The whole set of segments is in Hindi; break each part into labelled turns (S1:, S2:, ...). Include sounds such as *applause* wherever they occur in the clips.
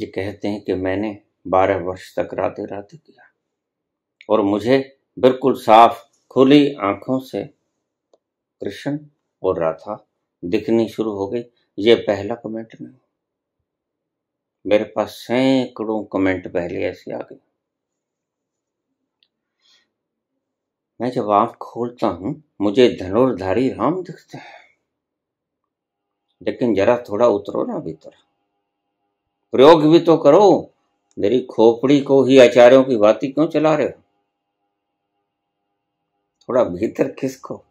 S1: ये कहते हैं कि मैंने बारह वर्ष तक राधे राधे किया और मुझे बिल्कुल साफ खुली आंखों से कृष्ण और राधा दिखनी शुरू हो गई ये पहला कमेंट नहीं मेरे पास सैकड़ों कमेंट पहले ऐसे आ गए मैं जब आंख खोलता हूं मुझे धनुर्धारी राम दिखते हैं लेकिन जरा थोड़ा उतरो ना भीतर प्रयोग भी तो करो मेरी खोपड़ी को ही आचार्यों की बातें क्यों चला रहे हो थोड़ा भीतर किसको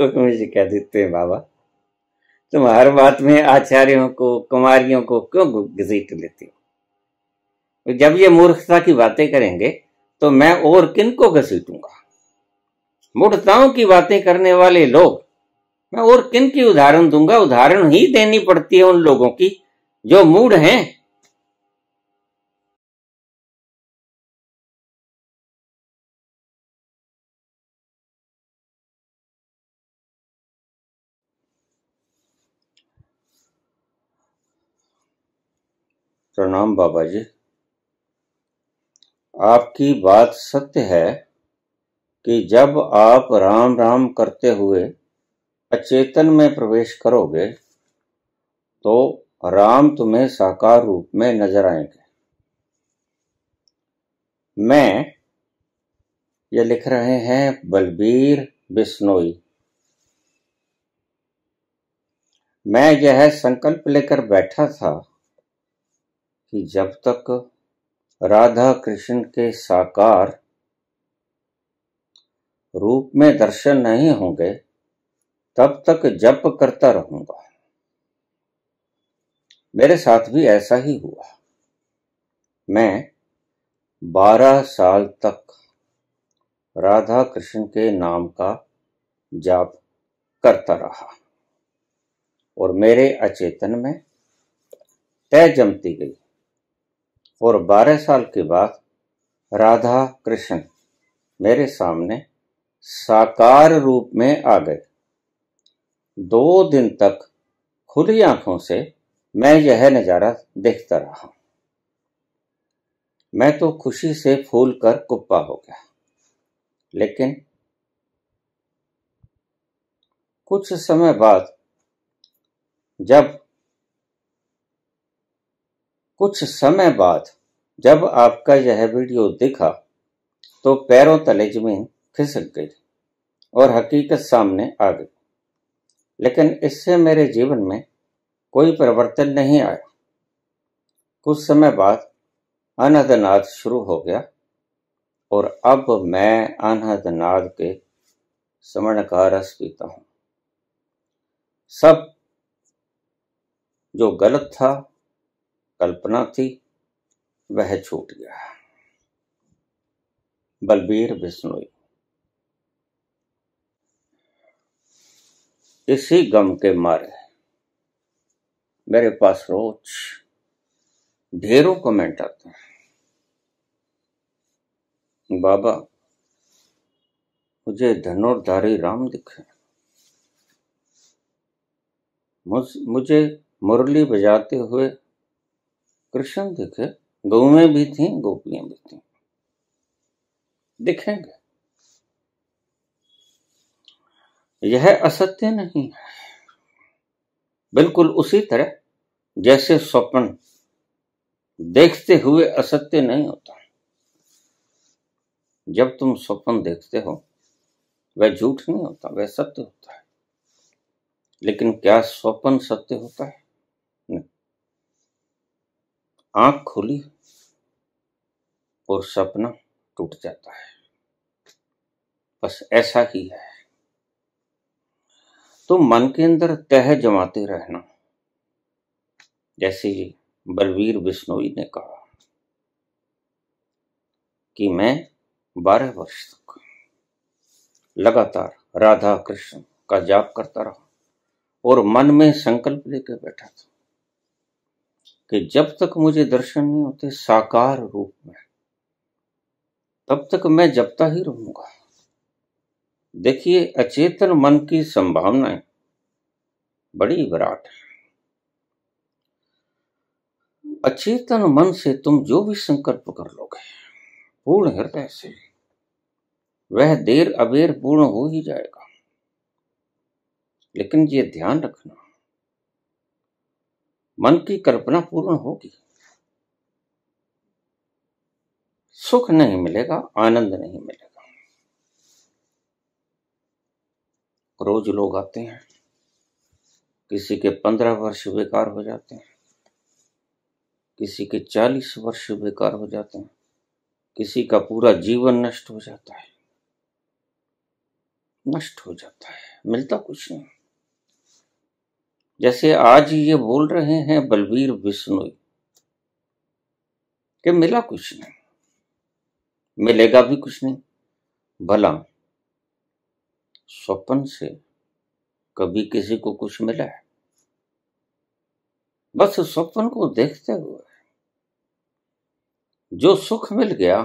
S1: जी कह देते हैं बाबा तुम हर बात में आचार्यों को कुमारियों को क्यों घसीट लेती हो जब ये मूर्खता की बातें करेंगे तो मैं और किन को घसीटूंगा मूर्खताओं की बातें करने वाले लोग मैं और किन की उदाहरण दूंगा उदाहरण ही देनी पड़ती है उन लोगों की जो मूड हैं प्रणाम बाबा जी आपकी बात सत्य है कि जब आप राम राम करते हुए अचेतन में प्रवेश करोगे तो राम तुम्हें साकार रूप में नजर आएंगे मैं ये लिख रहे हैं बलबीर बिस्नोई मैं यह संकल्प लेकर बैठा था कि जब तक राधा कृष्ण के साकार रूप में दर्शन नहीं होंगे तब तक जप करता रहूंगा मेरे साथ भी ऐसा ही हुआ मैं बारह साल तक राधा कृष्ण के नाम का जाप करता रहा और मेरे अचेतन में तय जमती गई और बारह साल के बाद राधा कृष्ण मेरे सामने साकार रूप में आ गए दो दिन तक खुली आंखों से मैं यह नज़ारा देखता रहा मैं तो खुशी से फूल कर कुप्पा हो गया लेकिन कुछ समय बाद जब कुछ समय बाद जब आपका यह वीडियो दिखा तो पैरों तले जमीन खिसक गई और हकीकत सामने आ गई लेकिन इससे मेरे जीवन में कोई परिवर्तन नहीं आया कुछ समय बाद अनहदनाद शुरू हो गया और अब मैं अनहदनाद के समण का रस पीता हूँ सब जो गलत था कल्पना थी वह छूट गया बलबीर बिश्नोई इसी गम के मारे मेरे पास रोज ढेरों कमेंट आते हैं बाबा मुझे धनुर्धारी राम दिखे मुझे मुरली बजाते हुए कृष्ण दिखे गौ भी थी गोपियां भी थी दिखेंगे यह असत्य नहीं है बिल्कुल उसी तरह जैसे स्वप्न देखते हुए असत्य नहीं होता जब तुम स्वप्न देखते हो वह झूठ नहीं होता वह सत्य होता है लेकिन क्या स्वप्न सत्य होता है नहीं आंख खुली और सपना टूट जाता है बस ऐसा ही है तो मन के अंदर तह जमाते रहना जैसे बलवीर बिश्नोई ने कहा कि मैं बारह वर्ष तक लगातार राधा कृष्ण का जाप करता रहा और मन में संकल्प लेकर बैठा था कि जब तक मुझे दर्शन नहीं होते साकार रूप में तब तक मैं जपता ही रहूंगा देखिए अचेतन मन की संभावनाएं बड़ी विराट है अचेतन मन से तुम जो भी संकल्प कर लोगे पूर्ण हृदय से वह देर अबेर पूर्ण हो ही जाएगा लेकिन ये ध्यान रखना मन की कल्पना पूर्ण होगी सुख नहीं मिलेगा आनंद नहीं मिलेगा रोज लोग आते हैं किसी के पंद्रह वर्ष बेकार हो जाते हैं किसी के चालीस वर्ष बेकार हो जाते हैं किसी का पूरा जीवन नष्ट हो जाता है नष्ट हो जाता है मिलता कुछ नहीं जैसे आज ये बोल रहे हैं बलबीर बिश्नोई कि मिला कुछ नहीं मिलेगा भी कुछ नहीं भला स्वप्न से कभी किसी को कुछ मिला है बस स्वप्न को देखते हुए जो सुख मिल गया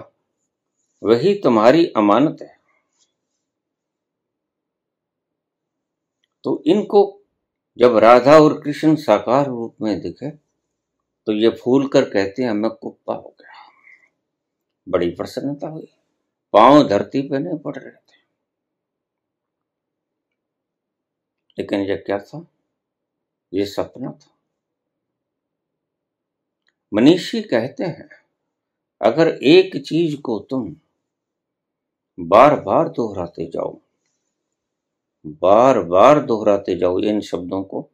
S1: वही तुम्हारी अमानत है तो इनको जब राधा और कृष्ण साकार रूप में दिखे तो ये फूल कर कहते हैं हमें कुप्पा हो गया बड़ी प्रसन्नता हुई पांव धरती पे नहीं पड़ रहे थे लेकिन यह क्या था ये सपना था मनीषी कहते हैं अगर एक चीज को तुम बार बार दोहराते जाओ बार बार दोहराते जाओ इन शब्दों को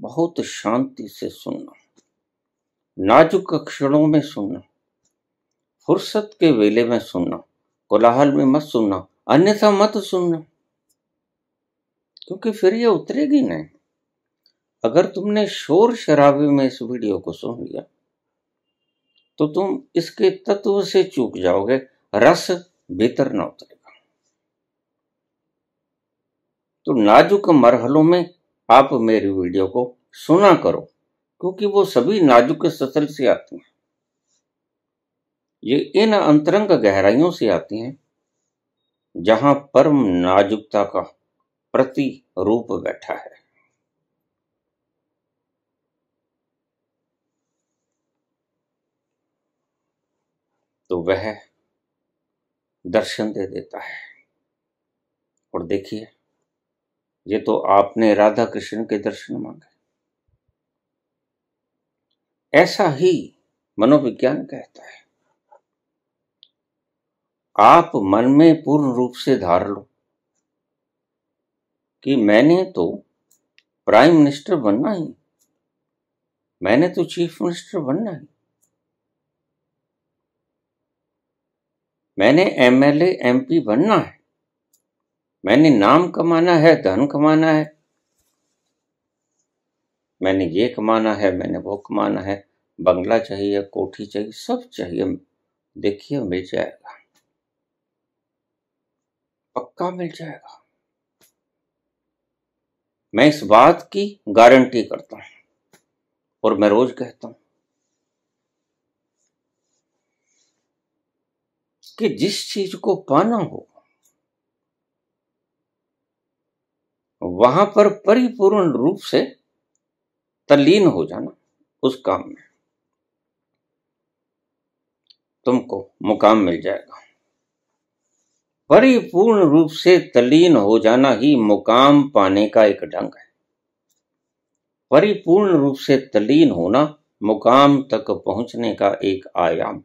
S1: बहुत शांति से सुनना नाजुक अक्षरों में सुनना फुर्सत के वेले में सुनना कोलाहल में मत सुनना अन्यथा मत सुनना क्योंकि फिर ये उतरेगी नहीं अगर तुमने शोर शराबे में इस वीडियो को सुन लिया तो तुम इसके तत्व से चूक जाओगे रस भीतर न उतरेगा तो नाजुक मरहलों में आप मेरी वीडियो को सुना करो क्योंकि वो सभी नाजुक सतल से आती हैं ये इन अंतरंग गहराइयों से आती हैं जहां परम नाजुकता का प्रति रूप बैठा है तो वह दर्शन दे देता है और देखिए ये तो आपने राधा कृष्ण के दर्शन मांगे ऐसा ही मनोविज्ञान कहता है आप मन में पूर्ण रूप से धार लो कि मैंने तो प्राइम मिनिस्टर बनना ही मैंने तो चीफ मिनिस्टर बनना ही मैंने एमएलए एमपी बनना है मैंने नाम कमाना है धन कमाना है मैंने ये कमाना है मैंने वो कमाना है बंगला चाहिए कोठी चाहिए सब चाहिए देखिए मिल जाएगा पक्का मिल जाएगा मैं इस बात की गारंटी करता हूं और मैं रोज कहता हूं कि जिस चीज को पाना हो वहां पर परिपूर्ण रूप से तल्लीन हो जाना उस काम में तुमको मुकाम मिल जाएगा परिपूर्ण रूप से तलीन हो जाना ही मुकाम पाने का एक ढंग है परिपूर्ण रूप से तलीन होना मुकाम तक पहुंचने का एक आयाम है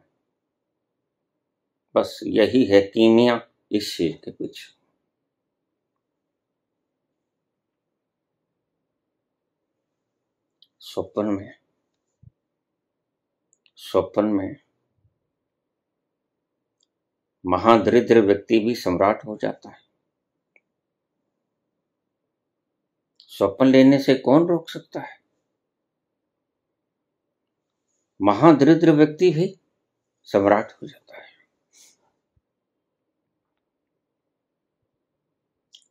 S1: बस यही है कीमिया इस शेर के पीछे स्वप्न में स्वप्न में महादरिद्र व्यक्ति भी सम्राट हो जाता है स्वप्न लेने से कौन रोक सकता है महादरिद्र व्यक्ति भी सम्राट हो जाता है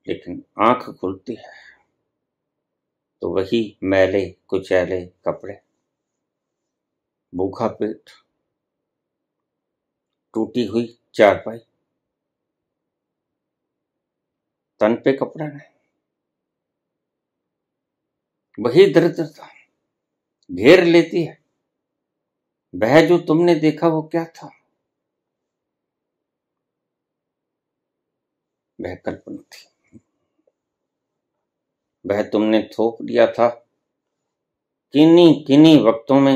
S1: लेकिन आंख खुलती है तो वही मैले कुचैले कपड़े भूखा पेट टूटी हुई चार पाई तन पे कपड़ा नहीं वही दरिद्रता घेर लेती है वह जो तुमने देखा वो क्या था वह कल्पना थी वह तुमने थोप दिया था किन्हीं किन्हीं वक्तों में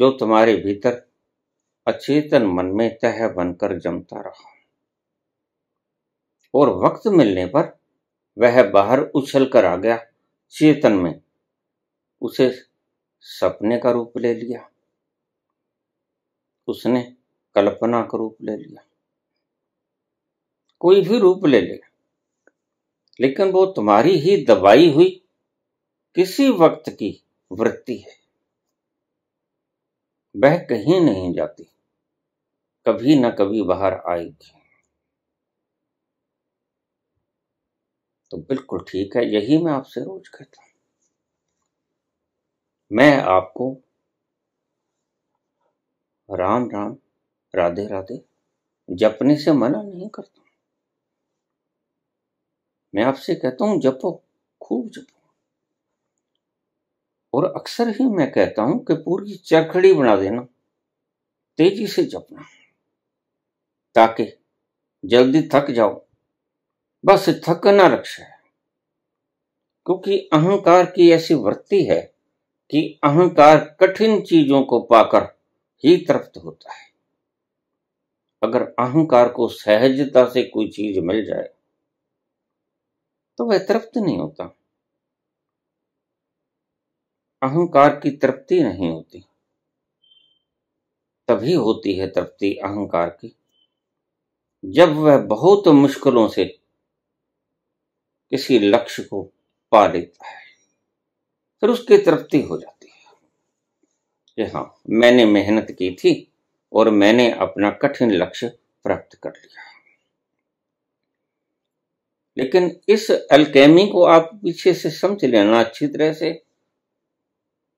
S1: जो तुम्हारे भीतर अचेतन मन में तह बनकर जमता रहा और वक्त मिलने पर वह बाहर उछल कर आ गया चेतन में उसे सपने का रूप ले लिया उसने कल्पना का रूप ले लिया कोई भी रूप ले ले लेकिन वो तुम्हारी ही दबाई हुई किसी वक्त की वृत्ति है वह कहीं नहीं जाती कभी ना कभी बाहर आएगी तो बिल्कुल ठीक है यही मैं आपसे रोज कहता हूं मैं आपको राम राम राधे राधे जपने से मना नहीं करता मैं आपसे कहता हूं जपो खूब जपो और अक्सर ही मैं कहता हूं कि पूरी चरखड़ी बना देना तेजी से जपना ताकि जल्दी थक जाओ बस थकना लक्ष्य है क्योंकि अहंकार की ऐसी वृत्ति है कि अहंकार कठिन चीजों को पाकर ही तृप्त होता है अगर अहंकार को सहजता से कोई चीज मिल जाए तो वह तृप्त नहीं होता अहंकार की तृप्ति नहीं होती तभी होती है तृप्ति अहंकार की जब वह बहुत मुश्किलों से किसी लक्ष्य को पा लेता है फिर उसकी तृप्ति हो जाती है कि हाँ मैंने मेहनत की थी और मैंने अपना कठिन लक्ष्य प्राप्त कर लिया लेकिन इस अल्केमी को आप पीछे से समझ लेना अच्छी तरह से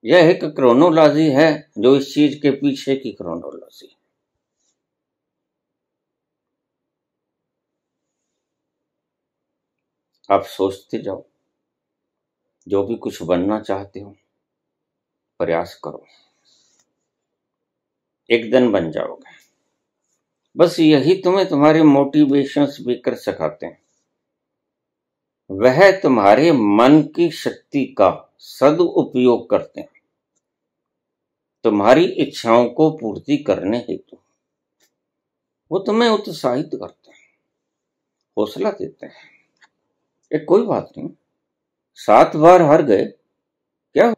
S1: यह एक क्रोनोलॉजी है जो इस चीज के पीछे की क्रोनोलॉजी आप सोचते जाओ जो भी कुछ बनना चाहते हो प्रयास करो एक दिन बन जाओगे बस यही तुम्हें तुम्हारे मोटिवेशन स्पीकर सिखाते हैं वह तुम्हारे मन की शक्ति का सदुपयोग करते हैं तुम्हारी इच्छाओं को पूर्ति करने हेतु वो तुम्हें उत्साहित करते हैं हौसला देते हैं ये कोई बात नहीं सात बार हार गए क्या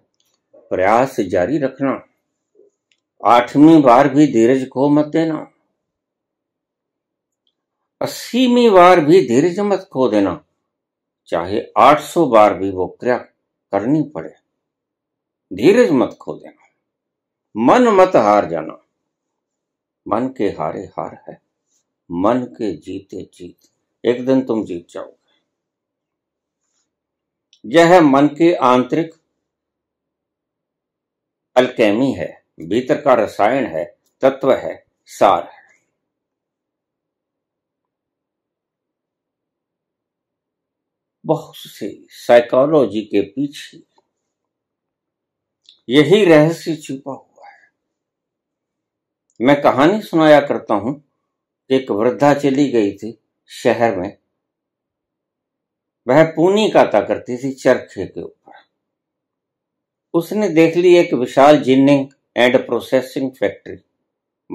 S1: प्रयास जारी रखना आठवीं बार भी धीरज को मत देना अस्सीवीं बार भी धीरज मत खो देना चाहे आठ सौ बार भी वो क्रिया करनी पड़े धीरज मत खो देना मन मत हार जाना मन के हारे हार है मन के जीते जीत एक दिन तुम जीत जाओ यह है मन के आंतरिक अल्केमी है भीतर का रसायन है तत्व है सार है बहुत से साइकोलॉजी के पीछे यही रहस्य छुपा हुआ है मैं कहानी सुनाया करता हूं एक वृद्धा चली गई थी शहर में वह पूनी काता करती थी चरखे के ऊपर उसने देख ली एक विशाल जिनिंग एंड प्रोसेसिंग फैक्ट्री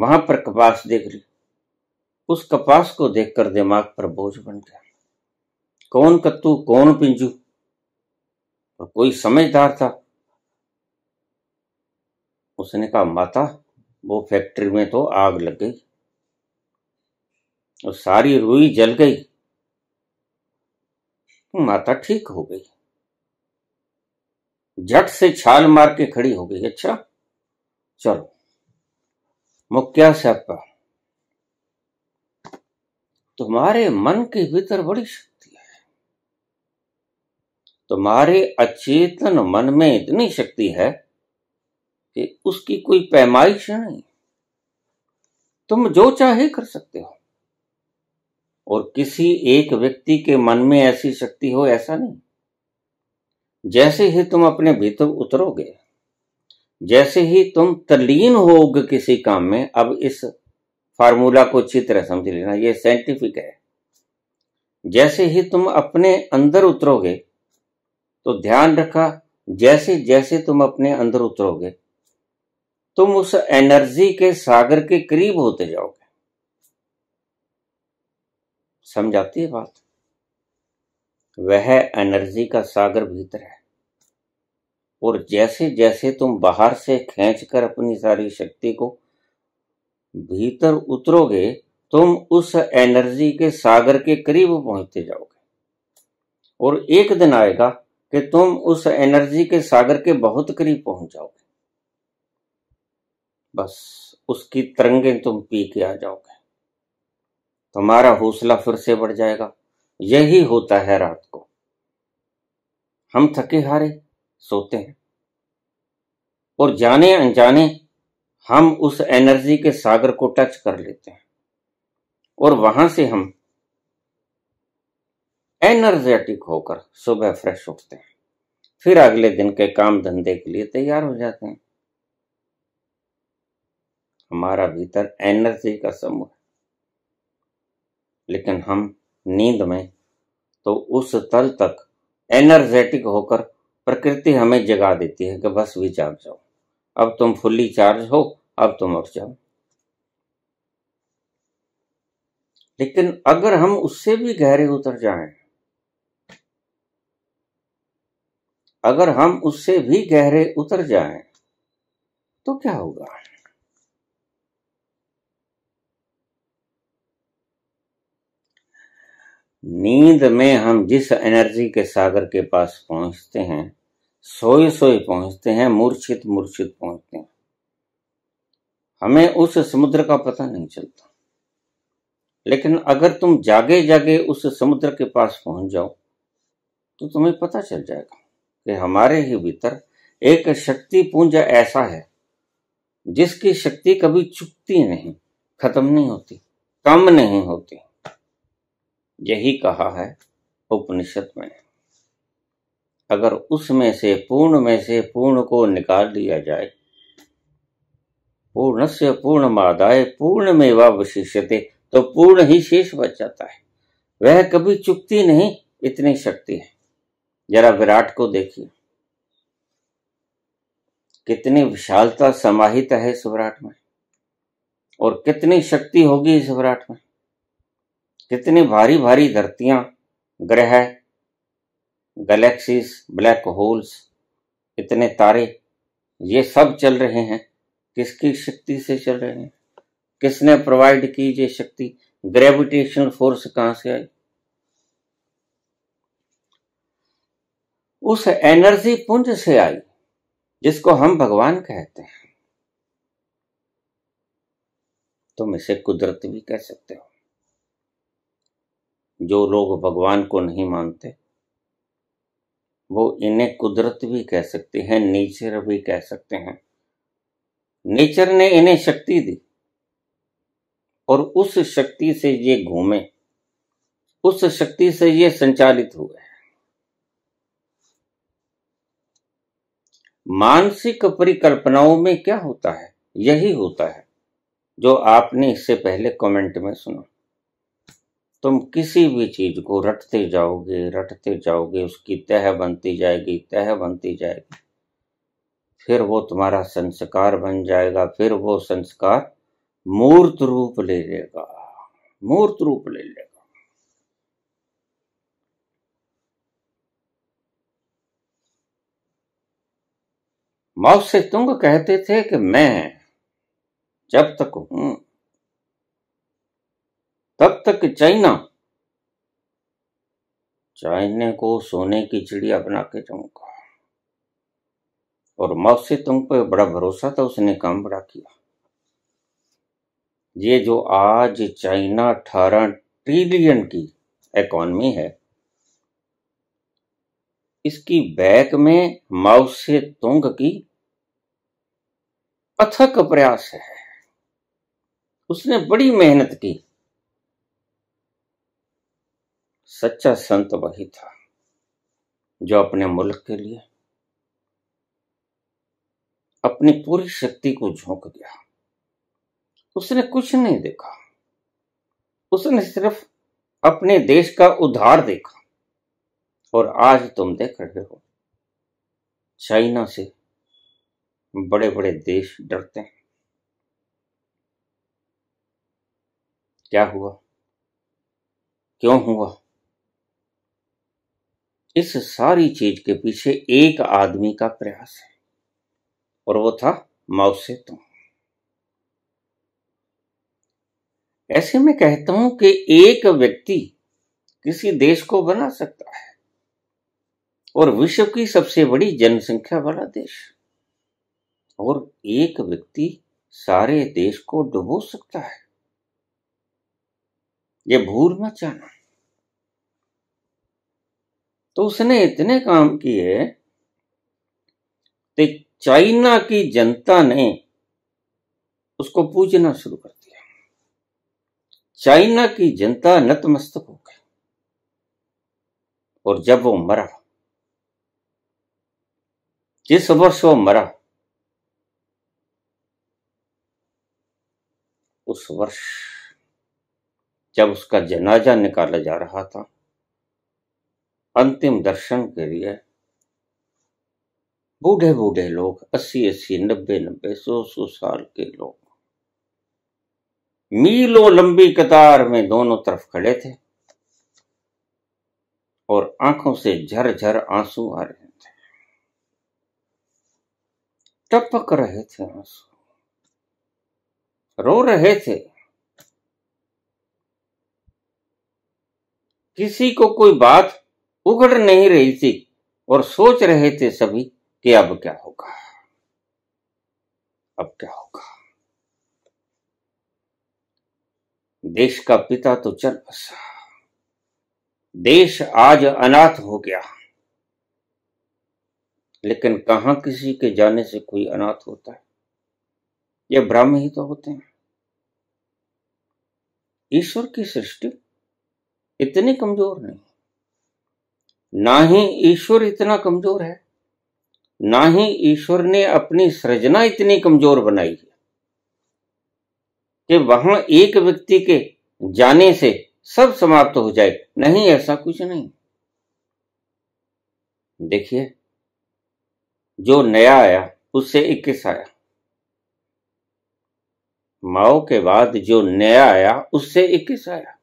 S1: वहां पर कपास देख ली उस कपास को देखकर दिमाग पर बोझ बन गया कौन कत्तू कौन पिंजू और कोई समझदार था उसने कहा माता वो फैक्ट्री में तो आग लग गई और सारी रुई जल गई माता ठीक हो गई झट से छाल मार के खड़ी हो गई अच्छा चलो मुख्या साहब तुम्हारे मन के भीतर बड़ी शक्ति है तुम्हारे अचेतन मन में इतनी शक्ति है कि उसकी कोई पैमाइश नहीं तुम जो चाहे कर सकते हो और किसी एक व्यक्ति के मन में ऐसी शक्ति हो ऐसा नहीं जैसे ही तुम अपने भीतर उतरोगे जैसे ही तुम तलीन होगे किसी काम में अब इस फार्मूला को अच्छी तरह समझ लेना ये साइंटिफिक है जैसे ही तुम अपने अंदर उतरोगे तो ध्यान रखा जैसे जैसे तुम अपने अंदर उतरोगे तुम उस एनर्जी के सागर के करीब होते जाओगे समझ आती है बात वह एनर्जी का सागर भीतर है और जैसे जैसे तुम बाहर से खींचकर कर अपनी सारी शक्ति को भीतर उतरोगे तुम उस एनर्जी के सागर के करीब पहुंचते जाओगे और एक दिन आएगा कि तुम उस एनर्जी के सागर के बहुत करीब पहुंच जाओगे बस उसकी तरंगें तुम पी के आ जाओगे तो हमारा हौसला फिर से बढ़ जाएगा यही होता है रात को हम थके हारे सोते हैं और जाने अनजाने हम उस एनर्जी के सागर को टच कर लेते हैं और वहां से हम एनर्जेटिक होकर सुबह फ्रेश उठते हैं फिर अगले दिन के काम धंधे के लिए तैयार हो जाते हैं हमारा भीतर एनर्जी का समूह है लेकिन हम नींद में तो उस तल तक एनर्जेटिक होकर प्रकृति हमें जगा देती है कि बस भी जाग जाओ अब तुम फुल्ली चार्ज हो अब तुम उठ जाओ लेकिन अगर हम उससे भी गहरे उतर जाएं, अगर हम उससे भी गहरे उतर जाएं, तो क्या होगा नींद में हम जिस एनर्जी के सागर के पास पहुंचते हैं सोए सोए पहुंचते हैं मूर्छित मूर्छित पहुंचते हैं हमें उस समुद्र का पता नहीं चलता लेकिन अगर तुम जागे जागे उस समुद्र के पास पहुंच जाओ तो तुम्हें पता चल जाएगा कि हमारे ही भीतर एक शक्ति पुंज ऐसा है जिसकी शक्ति कभी चुकती नहीं खत्म नहीं होती कम नहीं होती यही कहा है उपनिषद में अगर उसमें से पूर्ण में से पूर्ण को निकाल दिया जाए पूर्ण से पूर्ण मादाय पूर्ण में वह विशेषते तो पूर्ण ही शेष बच जाता है वह कभी चुकती नहीं इतनी शक्ति है जरा विराट को देखिए कितनी विशालता समाहित है इस विराट में और कितनी शक्ति होगी इस विराट में जितनी भारी भारी धरतियां ग्रह गैलेक्सीज ब्लैक होल्स इतने तारे ये सब चल रहे हैं किसकी शक्ति से चल रहे हैं किसने प्रोवाइड की ये शक्ति ग्रेविटेशनल फोर्स कहां से आई उस एनर्जी पुंज से आई जिसको हम भगवान कहते हैं तुम इसे कुदरत भी कह सकते हो जो लोग भगवान को नहीं मानते वो इन्हें कुदरत भी कह सकते हैं नेचर भी कह सकते हैं नेचर ने इन्हें शक्ति दी और उस शक्ति से ये घूमे उस शक्ति से ये संचालित हुए मानसिक परिकल्पनाओं में क्या होता है यही होता है जो आपने इससे पहले कमेंट में सुना तुम किसी भी चीज को रटते जाओगे रटते जाओगे उसकी तह बनती जाएगी तह बनती जाएगी फिर वो तुम्हारा संस्कार बन जाएगा फिर वो संस्कार मूर्त रूप ले लेगा मूर्त रूप ले लेगा माओ से तुंग कहते थे कि मैं जब तक हूं तब तक चाइना चाइने को सोने की चिड़िया बना के जाऊंगा और मौत से तुम पर बड़ा भरोसा था उसने काम बड़ा किया ये जो आज चाइना अठारह ट्रिलियन की इकोनॉमी है इसकी बैक में माउसे से तुंग की अथक प्रयास है उसने बड़ी मेहनत की सच्चा संत वही था जो अपने मुल्क के लिए अपनी पूरी शक्ति को झोंक दिया उसने कुछ नहीं देखा उसने सिर्फ अपने देश का उधार देखा और आज तुम देख रहे हो चाइना से बड़े बड़े देश डरते हैं क्या हुआ क्यों हुआ इस सारी चीज के पीछे एक आदमी का प्रयास है और वो था माउसे तुम ऐसे में कहता हूं कि एक व्यक्ति किसी देश को बना सकता है और विश्व की सबसे बड़ी जनसंख्या वाला देश और एक व्यक्ति सारे देश को डुबो सकता है यह भूल मत जाना तो उसने इतने काम किए कि चाइना की जनता ने उसको पूजना शुरू कर दिया चाइना की जनता नतमस्तक हो गई और जब वो मरा जिस वर्ष वो मरा उस वर्ष जब उसका जनाजा निकाला जा रहा था अंतिम दर्शन के लिए बूढ़े बूढ़े लोग अस्सी अस्सी नब्बे नब्बे सौ सौ साल के लोग मीलों लंबी कतार में दोनों तरफ खड़े थे और आंखों से झरझर आंसू आ रहे थे टपक रहे थे आंसू रो रहे थे किसी को कोई बात उगड़ नहीं रही थी और सोच रहे थे सभी कि अब क्या होगा अब क्या होगा देश का पिता तो चल बसा देश आज अनाथ हो गया लेकिन कहा किसी के जाने से कोई अनाथ होता है ये ब्रह्म ही तो होते हैं ईश्वर की सृष्टि इतनी कमजोर नहीं ना ही ईश्वर इतना कमजोर है ना ही ईश्वर ने अपनी सृजना इतनी कमजोर बनाई है कि वहां एक व्यक्ति के जाने से सब समाप्त हो जाए नहीं ऐसा कुछ नहीं देखिए जो नया आया उससे इक्कीस आया माओ के बाद जो नया आया उससे इक्कीस आया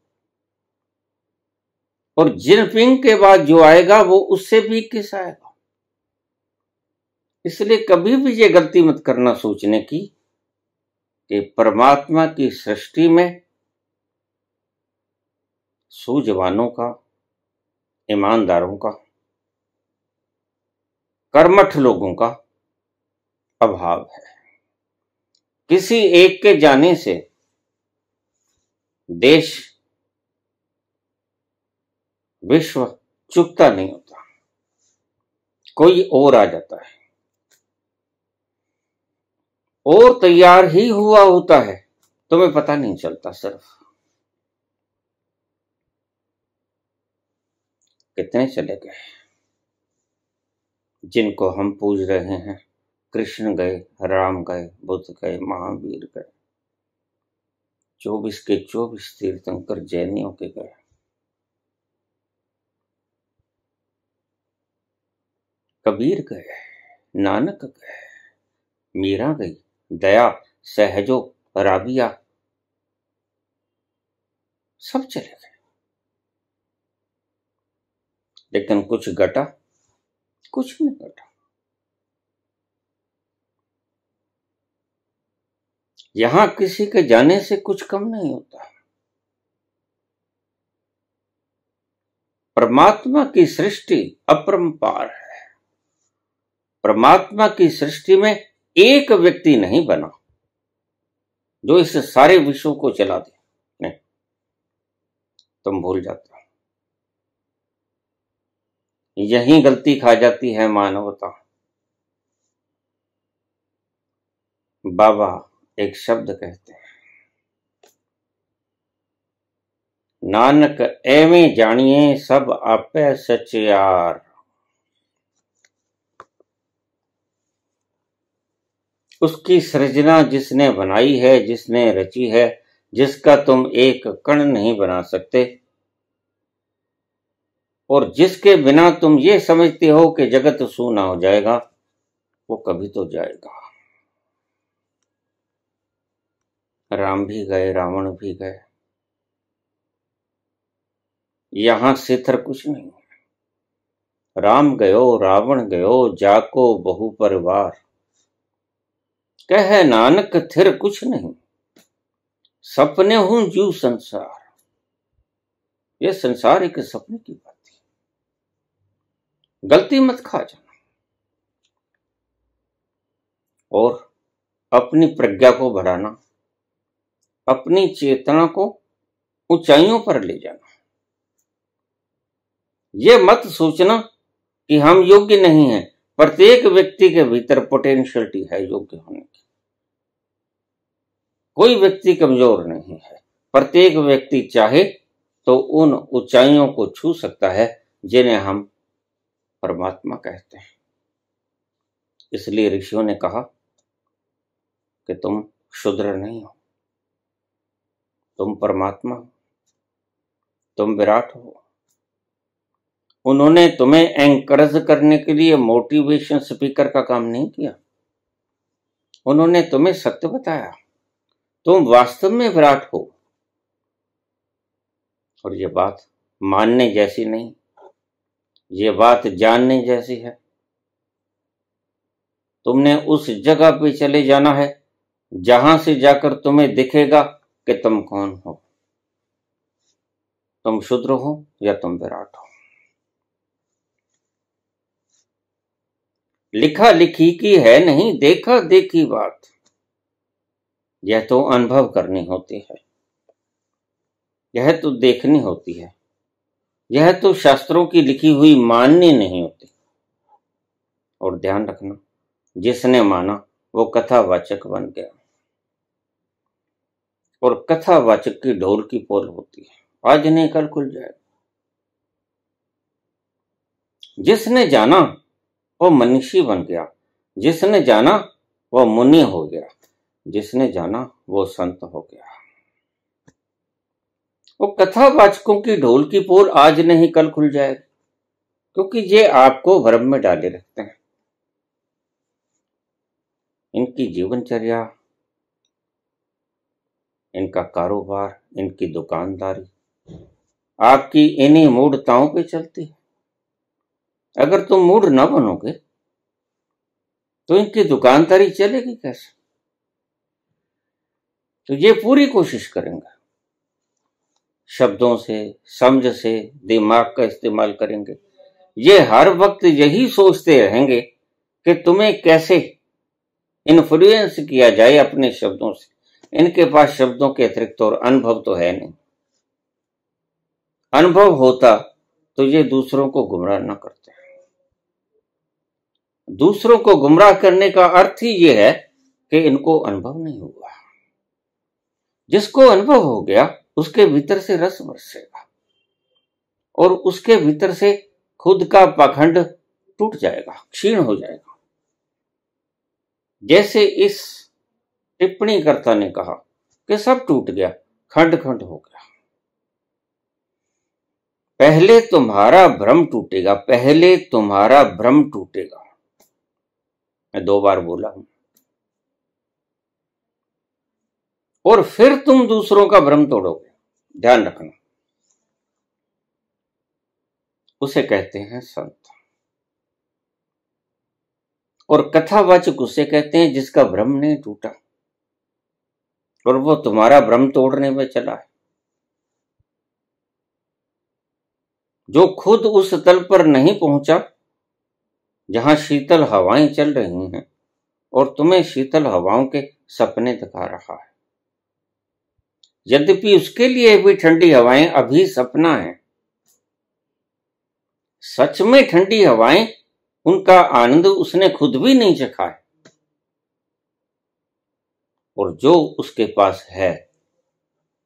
S1: और जिनपिंग के बाद जो आएगा वो उससे भी किस आएगा इसलिए कभी भी ये गलती मत करना सोचने की कि परमात्मा की सृष्टि में सूझवानों का ईमानदारों का कर्मठ लोगों का अभाव है किसी एक के जाने से देश विश्व चुपता नहीं होता कोई और आ जाता है और तैयार ही हुआ होता है तुम्हें पता नहीं चलता सिर्फ कितने चले गए जिनको हम पूज रहे हैं कृष्ण गए राम गए बुद्ध गए महावीर गए चौबीस के चौबीस तीर्थंकर जैनियों के गए कबीर गए नानक गए मीरा गई दया सहजो राबिया सब चले गए लेकिन कुछ घटा कुछ नहीं घटा यहां किसी के जाने से कुछ कम नहीं होता परमात्मा की सृष्टि अपरंपार है परमात्मा की सृष्टि में एक व्यक्ति नहीं बना जो इस सारे विश्व को चला दे नहीं तुम भूल जाते हो यही गलती खा जाती है मानवता बाबा एक शब्द कहते हैं नानक एवें जानिए सब आपे सचयार उसकी सृजना जिसने बनाई है जिसने रची है जिसका तुम एक कण नहीं बना सकते और जिसके बिना तुम ये समझते हो कि जगत सूना हो जाएगा वो कभी तो जाएगा राम भी गए रावण भी गए यहां सिथर कुछ नहीं राम गयो रावण गयो जाको बहु परिवार कह नानक थिर कुछ नहीं सपने हूं जू संसार यह संसार एक सपने की बात है गलती मत खा जाना और अपनी प्रज्ञा को बढ़ाना अपनी चेतना को ऊंचाइयों पर ले जाना यह मत सोचना कि हम योग्य नहीं है प्रत्येक व्यक्ति के भीतर पोटेंशियलिटी है योग्य होने की कोई व्यक्ति कमजोर नहीं है प्रत्येक व्यक्ति चाहे तो उन ऊंचाइयों को छू सकता है जिन्हें हम परमात्मा कहते हैं इसलिए ऋषियों ने कहा कि तुम क्षुद्र नहीं हो तुम परमात्मा हो तुम विराट हो उन्होंने तुम्हें एंकरेज करने के लिए मोटिवेशन स्पीकर का काम नहीं किया उन्होंने तुम्हें सत्य बताया तुम वास्तव में विराट हो और यह बात मानने जैसी नहीं ये बात जानने जैसी है तुमने उस जगह पे चले जाना है जहां से जाकर तुम्हें दिखेगा कि तुम कौन हो तुम शुद्र हो या तुम विराट हो लिखा लिखी की है नहीं देखा देखी बात यह तो अनुभव करनी होती है यह तो देखनी होती है यह तो शास्त्रों की लिखी हुई माननी नहीं होती और ध्यान रखना जिसने माना वो कथावाचक बन गया और कथावाचक की ढोल की पोल होती है आज नहीं कल खुल जाएगा जिसने जाना वो मनीषी बन गया जिसने जाना वो मुनि हो गया जिसने जाना वो संत हो गया वो कथावाचकों की ढोल की पोल आज नहीं कल खुल जाएगी क्योंकि ये आपको भ्रम में डाले रखते हैं इनकी जीवनचर्या इनका कारोबार इनकी दुकानदारी आपकी इन्हीं मूढ़ताओं पे चलती है अगर तुम मूड ना बनोगे तो इनकी दुकानदारी चलेगी कैसे तो ये पूरी कोशिश करेंगे शब्दों से समझ से दिमाग का इस्तेमाल करेंगे ये हर वक्त यही सोचते रहेंगे कि तुम्हें कैसे इन्फ्लुएंस किया जाए अपने शब्दों से इनके पास शब्दों के अतिरिक्त और अनुभव तो है नहीं अनुभव होता तो ये दूसरों को गुमराह ना करते दूसरों को गुमराह करने का अर्थ ही ये है कि इनको अनुभव नहीं हुआ जिसको अनुभव हो गया उसके भीतर से रस बरसेगा और उसके भीतर से खुद का पाखंड टूट जाएगा क्षीण हो जाएगा जैसे इस टिप्पणी कर्ता ने कहा कि सब टूट गया खंड खंड हो गया पहले तुम्हारा भ्रम टूटेगा पहले तुम्हारा भ्रम टूटेगा मैं दो बार बोला हूं और फिर तुम दूसरों का भ्रम तोड़ोगे ध्यान रखना उसे कहते हैं संत और कथावाचक उसे कहते हैं जिसका भ्रम नहीं टूटा और वो तुम्हारा भ्रम तोड़ने में चला है जो खुद उस तल पर नहीं पहुंचा जहां शीतल हवाएं चल रही हैं और तुम्हें शीतल हवाओं के सपने दिखा रहा है यद्यपि उसके लिए भी ठंडी हवाएं अभी सपना है सच में ठंडी हवाएं उनका आनंद उसने खुद भी नहीं चखा है और जो उसके पास है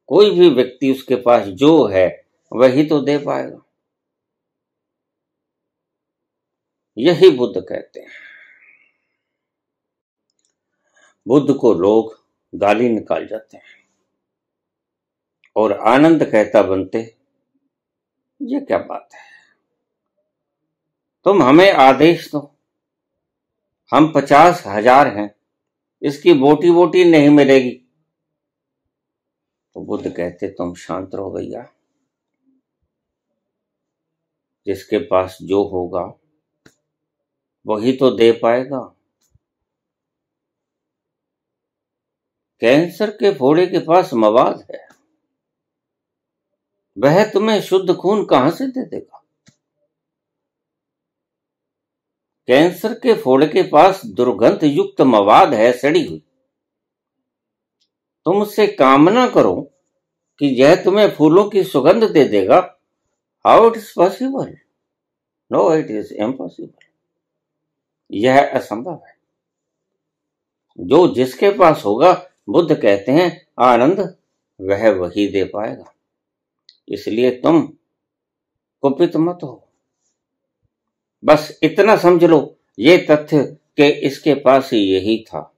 S1: कोई भी व्यक्ति उसके पास जो है वही तो दे पाएगा यही बुद्ध कहते हैं बुद्ध को लोग गाली निकाल जाते हैं और आनंद कहता बनते ये क्या बात है तुम हमें आदेश दो हम पचास हजार हैं इसकी बोटी बोटी नहीं मिलेगी तो बुद्ध कहते तुम शांत रहो भैया जिसके पास जो होगा वही तो दे पाएगा कैंसर के फोड़े के पास मवाद है वह तुम्हें शुद्ध खून कहां से दे देगा कैंसर के फोड़ के पास दुर्गंध युक्त मवाद है सड़ी हुई तुमसे कामना करो कि यह तुम्हें फूलों की सुगंध दे देगा how it is possible no it is impossible यह असंभव है जो जिसके पास होगा बुद्ध कहते हैं आनंद वह वही दे पाएगा इसलिए तुम कुपित मत हो बस इतना समझ लो ये तथ्य कि इसके पास यही था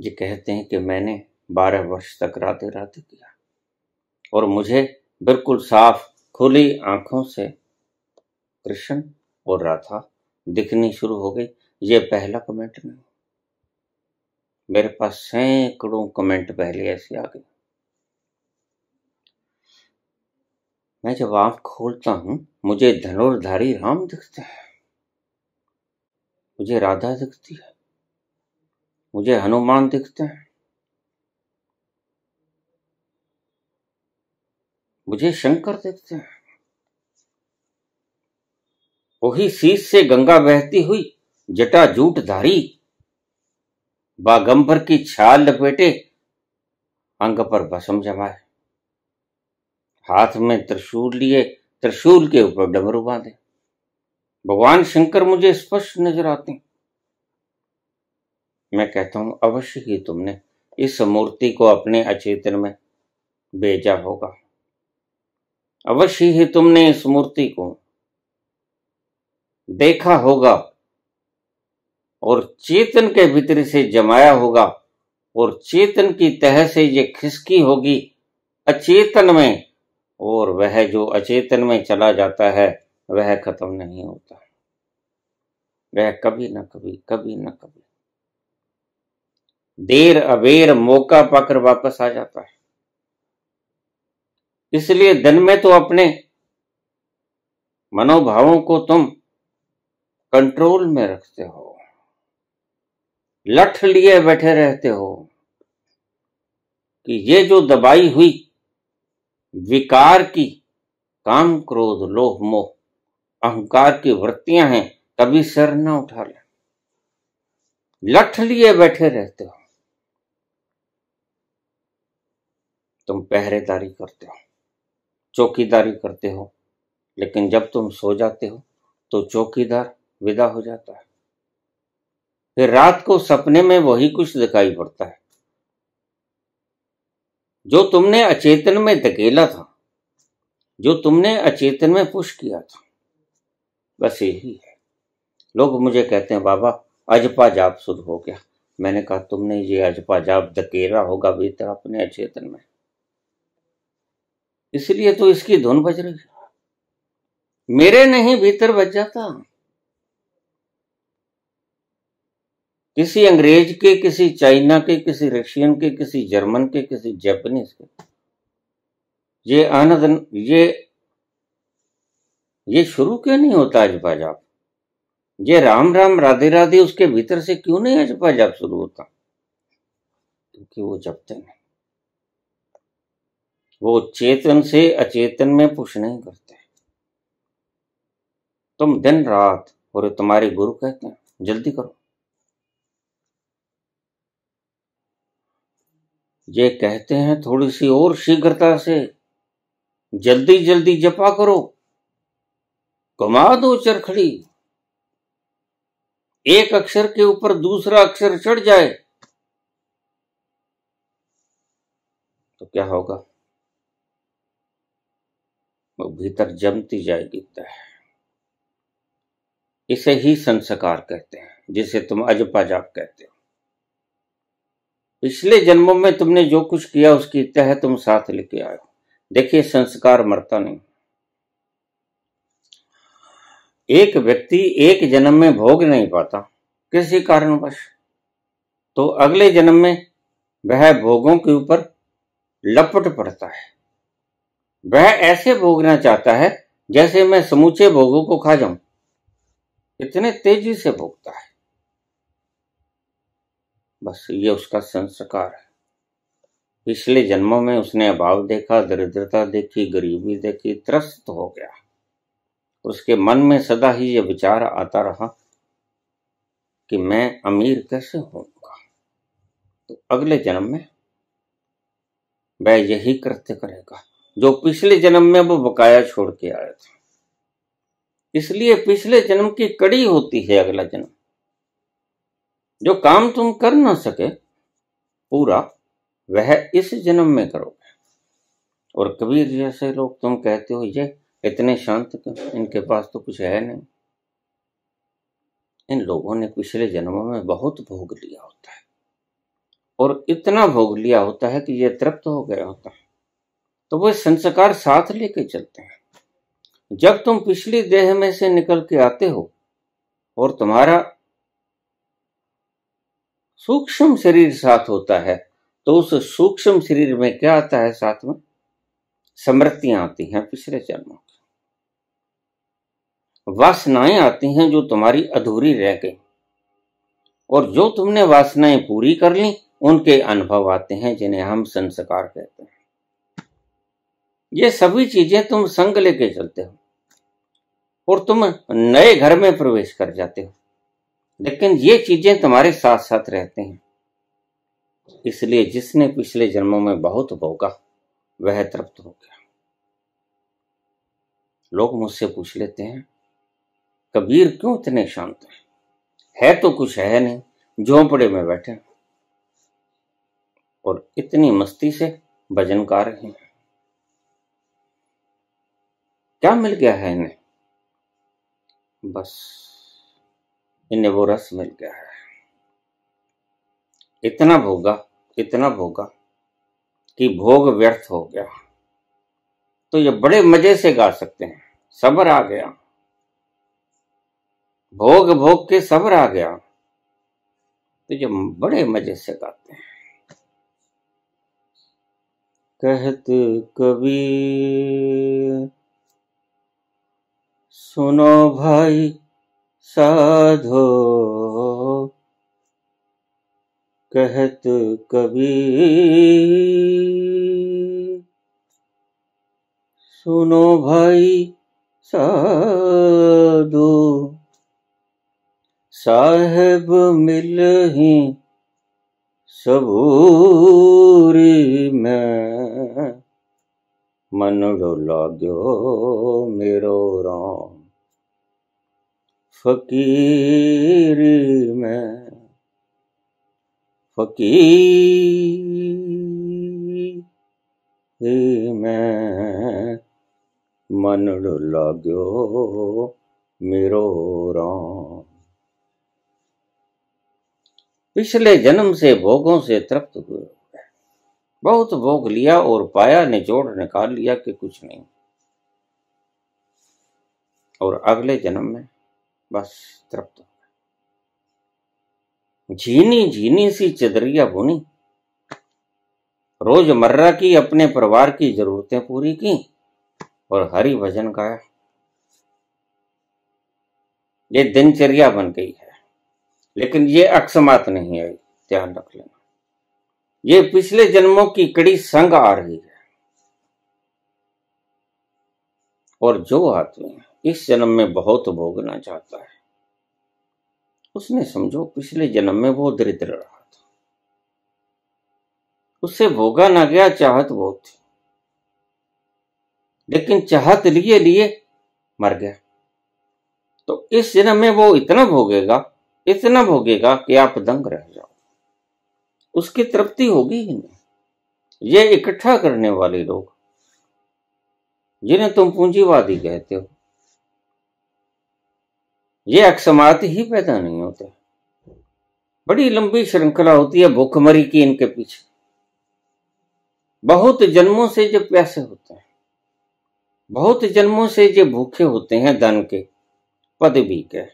S1: ये कहते हैं कि मैंने बारह वर्ष तक रात रात किया और मुझे बिल्कुल साफ खुली आंखों से कृष्ण और राधा दिखनी शुरू हो गई ये पहला कमेंट नहीं मेरे पास सैकड़ों कमेंट पहले ऐसे आ गए मैं जब आंख खोलता हूं मुझे धनुर्धारी राम दिखते हैं मुझे राधा दिखती है मुझे हनुमान दिखते हैं मुझे शंकर दिखते हैं वही शीश से गंगा बहती हुई जटा जूट धारी बागंबर की छाल लपेटे अंग पर भसम जमाए हाथ में त्रिशूल लिए त्रिशूल के ऊपर डमरू बांधे भगवान शंकर मुझे स्पष्ट नजर आते मैं कहता हूं अवश्य ही तुमने इस मूर्ति को अपने अचेतन में भेजा होगा अवश्य ही तुमने इस मूर्ति को देखा होगा और चेतन के भीतर से जमाया होगा और चेतन की तह से ये खिसकी होगी अचेतन में और वह जो अचेतन में चला जाता है वह खत्म नहीं होता वह कभी ना कभी कभी ना कभी देर अबेर मौका पाकर वापस आ जाता है इसलिए दिन में तो अपने मनोभावों को तुम कंट्रोल में रखते हो लठ लिए बैठे रहते हो कि ये जो दबाई हुई विकार की काम क्रोध लोह मोह अहंकार की वृत्तियां हैं कभी सर न उठा ले लठ लिए बैठे रहते हो तुम पहरेदारी करते हो चौकीदारी करते हो लेकिन जब तुम सो जाते हो तो चौकीदार विदा हो जाता है फिर रात को सपने में वही कुछ दिखाई पड़ता है जो तुमने अचेतन में धकेला था जो तुमने अचेतन में पुश किया था बस यही है लोग मुझे कहते हैं बाबा अजपा जाप शुरू हो गया मैंने कहा तुमने ये अजपा जाप धकेला होगा भीतर अपने अचेतन में इसलिए तो इसकी धुन बज रही मेरे नहीं भीतर बज जाता किसी अंग्रेज के किसी चाइना के किसी रशियन के किसी जर्मन के किसी जापानीज के ये आनंद ये ये शुरू क्यों नहीं होता आज आप ये राम राम राधे राधे उसके भीतर से क्यों नहीं आज आप शुरू होता क्योंकि वो जपते नहीं वो चेतन से अचेतन में पुष्ट नहीं करते तुम दिन रात और तुम्हारे गुरु कहते हैं जल्दी करो ये कहते हैं थोड़ी सी और शीघ्रता से जल्दी जल्दी जपा करो कमा दो चरखड़ी एक अक्षर के ऊपर दूसरा अक्षर चढ़ जाए तो क्या होगा वो भीतर जमती जाएगी तय इसे ही संस्कार कहते हैं जिसे तुम अजपा जाप कहते हो पिछले जन्मों में तुमने जो कुछ किया उसकी तह तुम साथ लेके आए देखिए संस्कार मरता नहीं एक व्यक्ति एक जन्म में भोग नहीं पाता किसी कारणवश तो अगले जन्म में वह भोगों के ऊपर लपट पड़ता है वह ऐसे भोगना चाहता है जैसे मैं समूचे भोगों को खा जाऊं इतने तेजी से भोगता है बस ये उसका संस्कार है पिछले जन्मों में उसने अभाव देखा दरिद्रता देखी गरीबी देखी त्रस्त हो गया उसके मन में सदा ही ये विचार आता रहा कि मैं अमीर कैसे होऊंगा तो अगले जन्म में वह यही कृत्य करेगा जो पिछले जन्म में वो बकाया छोड़ के आया था इसलिए पिछले जन्म की कड़ी होती है अगला जन्म जो काम तुम कर ना सके पूरा वह इस जन्म में करोगे और कबीर जैसे लोग तुम कहते हो ये इतने शांत इनके पास तो कुछ है नहीं इन लोगों ने पिछले जन्मों में बहुत भोग लिया होता है और इतना भोग लिया होता है कि ये तृप्त हो गया होता है तो वो संस्कार साथ लेके चलते हैं जब तुम पिछली देह में से निकल के आते हो और तुम्हारा सूक्ष्म शरीर साथ होता है तो उस सूक्ष्म शरीर में क्या आता है साथ में समृद्धियां आती हैं पिछले जन्मों की वासनाएं आती हैं जो तुम्हारी अधूरी रह गई और जो तुमने वासनाएं पूरी कर ली उनके अनुभव आते हैं जिन्हें हम संस्कार कहते हैं ये सभी चीजें तुम संग लेके चलते हो और तुम नए घर में प्रवेश कर जाते हो लेकिन ये चीजें तुम्हारे साथ साथ रहते हैं इसलिए जिसने पिछले जन्मों में बहुत भोगा वह तृप्त हो गया लोग मुझसे पूछ लेते हैं कबीर क्यों इतने शांत हैं है तो कुछ है नहीं झोंपड़े में बैठे और इतनी मस्ती से भजन गा रहे हैं क्या मिल गया है इन्हें बस इन्हें वो रस मिल गया है इतना भोगा इतना भोगा कि भोग व्यर्थ हो गया तो ये बड़े मजे से गा सकते हैं सबर आ गया भोग भोग के सबर आ गया तो ये बड़े मजे से गाते हैं कहत कबीर सुनो भाई साधो कहत कभी सुनो भाई साधो साहेब मिल ही सबूरी में मन डोला गो मेरो राम फकीर मैं फकीर मैं मन लाग्यो मेरो राम पिछले जन्म से भोगों से तृप्त हुए बहुत भोग लिया और पाया निचोड़ निकाल लिया कि कुछ नहीं और अगले जन्म में बस तृप्त हो जीनी जीनी सी चदरिया बुनी रोजमर्रा की अपने परिवार की जरूरतें पूरी की और हरि भजन गाया ये दिनचर्या बन गई है लेकिन ये अकस्मात नहीं आई ध्यान रख लेना ये पिछले जन्मों की कड़ी संग आ रही है और जो आदमी इस जन्म में बहुत भोगना चाहता है उसने समझो पिछले जन्म में वो दरिद्र रहा था उससे भोगा ना गया चाहत बहुत थी लेकिन चाहत लिए लिए मर गया तो इस जन्म में वो इतना भोगेगा इतना भोगेगा कि आप दंग रह जाओ उसकी तृप्ति होगी ही नहीं ये इकट्ठा करने वाले लोग जिन्हें तुम पूंजीवादी कहते हो ये अकसमात ही पैदा नहीं होते बड़ी लंबी श्रृंखला होती है भूखमरी की इनके पीछे बहुत जन्मों से जो प्यासे होते हैं बहुत जन्मों से जो भूखे होते हैं धन के भी के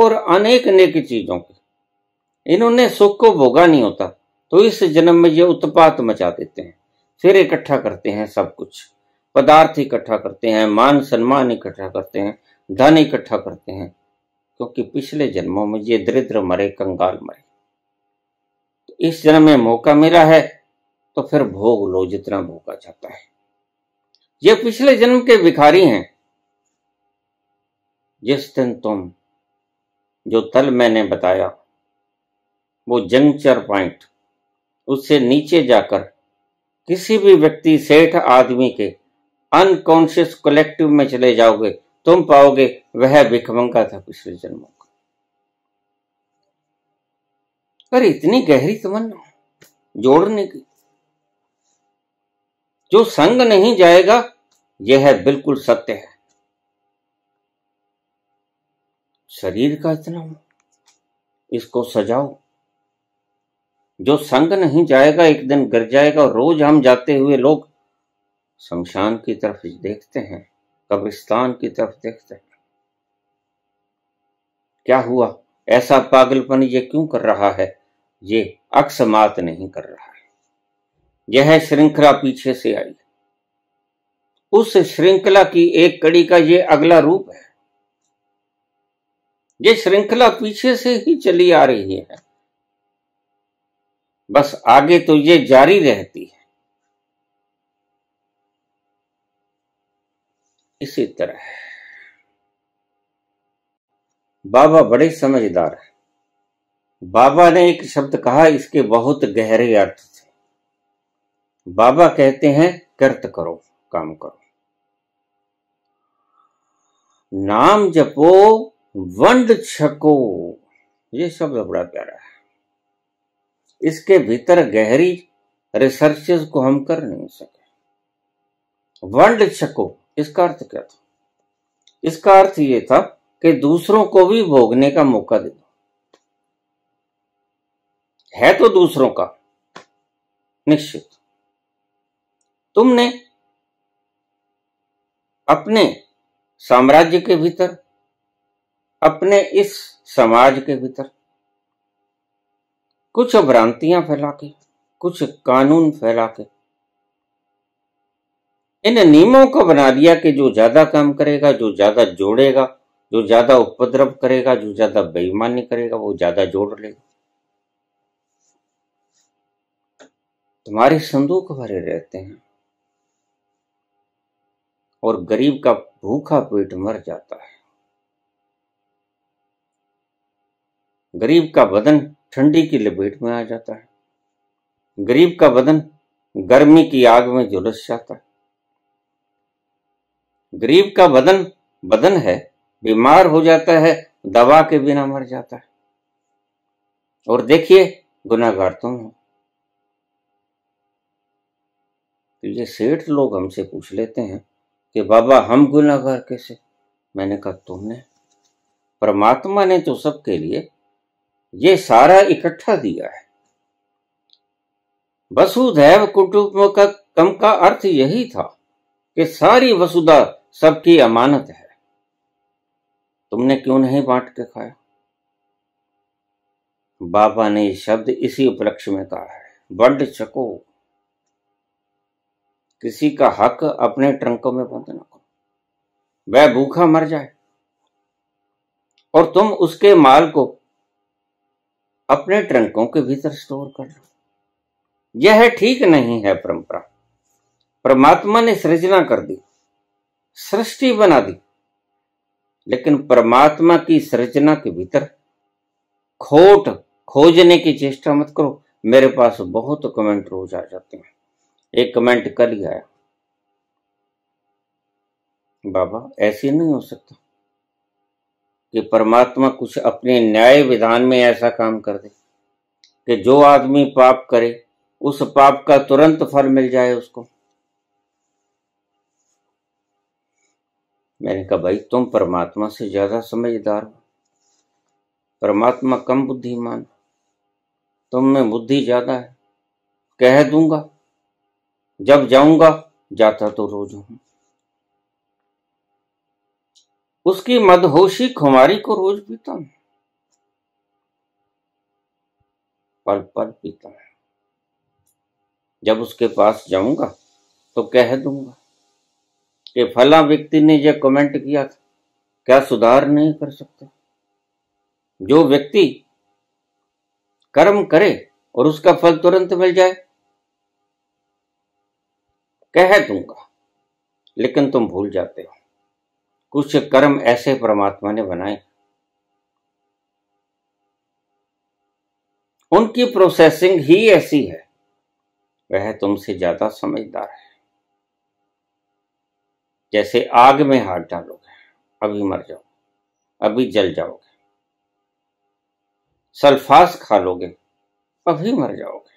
S1: और अनेक अनेक चीजों के इन्होंने सुख को भोगा नहीं होता तो इस जन्म में ये उत्पात मचा देते हैं फिर इकट्ठा करते हैं सब कुछ पदार्थ इकट्ठा करते हैं मान सम्मान इकट्ठा करते हैं धन इकट्ठा करते हैं क्योंकि पिछले जन्मों में ये दरिद्र मरे कंगाल मरे तो इस जन्म में मौका मिला है तो फिर भोग लो जितना भोगा जाता है ये पिछले जन्म के भिखारी हैं जिस दिन तुम जो तल मैंने बताया वो जंक्चर पॉइंट उससे नीचे जाकर किसी भी व्यक्ति सेठ आदमी के अनकॉन्शियस कलेक्टिव में चले जाओगे तुम पाओगे वह भिखमंगा था पिछले जन्मों का पर इतनी गहरी तमन्ना जोड़ने की जो संग नहीं जाएगा यह बिल्कुल सत्य है शरीर का इतना इसको सजाओ जो संग नहीं जाएगा एक दिन गिर जाएगा रोज हम जाते हुए लोग शमशान की तरफ देखते हैं कब्रिस्तान की तरफ देखते हैं क्या हुआ ऐसा पागलपन ये क्यों कर रहा है ये अक्समात नहीं कर रहा है यह श्रृंखला पीछे से आई उस श्रृंखला की एक कड़ी का यह अगला रूप है ये श्रृंखला पीछे से ही चली आ रही है बस आगे तो ये जारी रहती है इसी तरह बाबा बड़े समझदार है बाबा ने एक शब्द कहा इसके बहुत गहरे अर्थ थे बाबा कहते हैं कर्त करो काम करो नाम जपो वंड छको ये शब्द बड़ा प्यारा है इसके भीतर गहरी रिसर्चेस को हम कर नहीं सके वंड छको इसका अर्थ क्या था इसका अर्थ ये था कि दूसरों को भी भोगने का मौका दे दो है तो दूसरों का निश्चित तुमने अपने साम्राज्य के भीतर अपने इस समाज के भीतर कुछ भ्रांतियां फैला के कुछ कानून फैला के इन नियमों को बना दिया कि जो ज्यादा काम करेगा जो ज्यादा जोड़ेगा जो ज्यादा उपद्रव करेगा जो ज्यादा बेईमानी करेगा वो ज्यादा जोड़ लेगा तुम्हारे संदूक भरे रहते हैं और गरीब का भूखा पेट मर जाता है गरीब का बदन ठंडी की लपेट में आ जाता है गरीब का बदन गर्मी की आग में झुलस जाता है गरीब का बदन बदन है बीमार हो जाता है दवा के बिना मर जाता है और देखिए गुनागार तुम हो तो ये सेठ लोग हमसे पूछ लेते हैं कि बाबा हम गुनागार कैसे मैंने कहा तुमने परमात्मा ने तो सबके लिए ये सारा इकट्ठा दिया है वसुधैव कुटुंब का कम का अर्थ यही था कि सारी वसुधा सबकी अमानत है तुमने क्यों नहीं बांट के खाया बाबा ने शब्द इसी उपलक्ष्य में कहा है बड चको किसी का हक अपने ट्रंकों में बंद ना करो वह भूखा मर जाए और तुम उसके माल को अपने ट्रंकों के भीतर स्टोर कर लो यह ठीक नहीं है परंपरा परमात्मा ने सृजना कर दी सृष्टि बना दी लेकिन परमात्मा की सृजना के भीतर खोट खोजने की चेष्टा मत करो मेरे पास बहुत कमेंट रोज आ जाते हैं एक कमेंट कल ही आया बाबा ऐसे नहीं हो सकता कि परमात्मा कुछ अपने न्याय विधान में ऐसा काम कर दे कि जो आदमी पाप करे उस पाप का तुरंत फल मिल जाए उसको मैंने कहा भाई तुम परमात्मा से ज़्यादा समझदार हो परमात्मा कम बुद्धिमान तुम में बुद्धि ज़्यादा है कह दूंगा जब जाऊंगा जाता तो रोज हूं उसकी मदहोशी खुमारी को रोज पीता हूं पल पल पीता हूं जब उसके पास जाऊंगा तो कह दूंगा कि फला व्यक्ति ने यह कमेंट किया था क्या सुधार नहीं कर सकते जो व्यक्ति कर्म करे और उसका फल तुरंत मिल जाए कह दूंगा लेकिन तुम भूल जाते हो कुछ कर्म ऐसे परमात्मा ने बनाए उनकी प्रोसेसिंग ही ऐसी है वह तुमसे ज्यादा समझदार है जैसे आग में हाथ डालोगे अभी मर जाओ अभी जल जाओगे सल्फास खा लोगे अभी मर जाओगे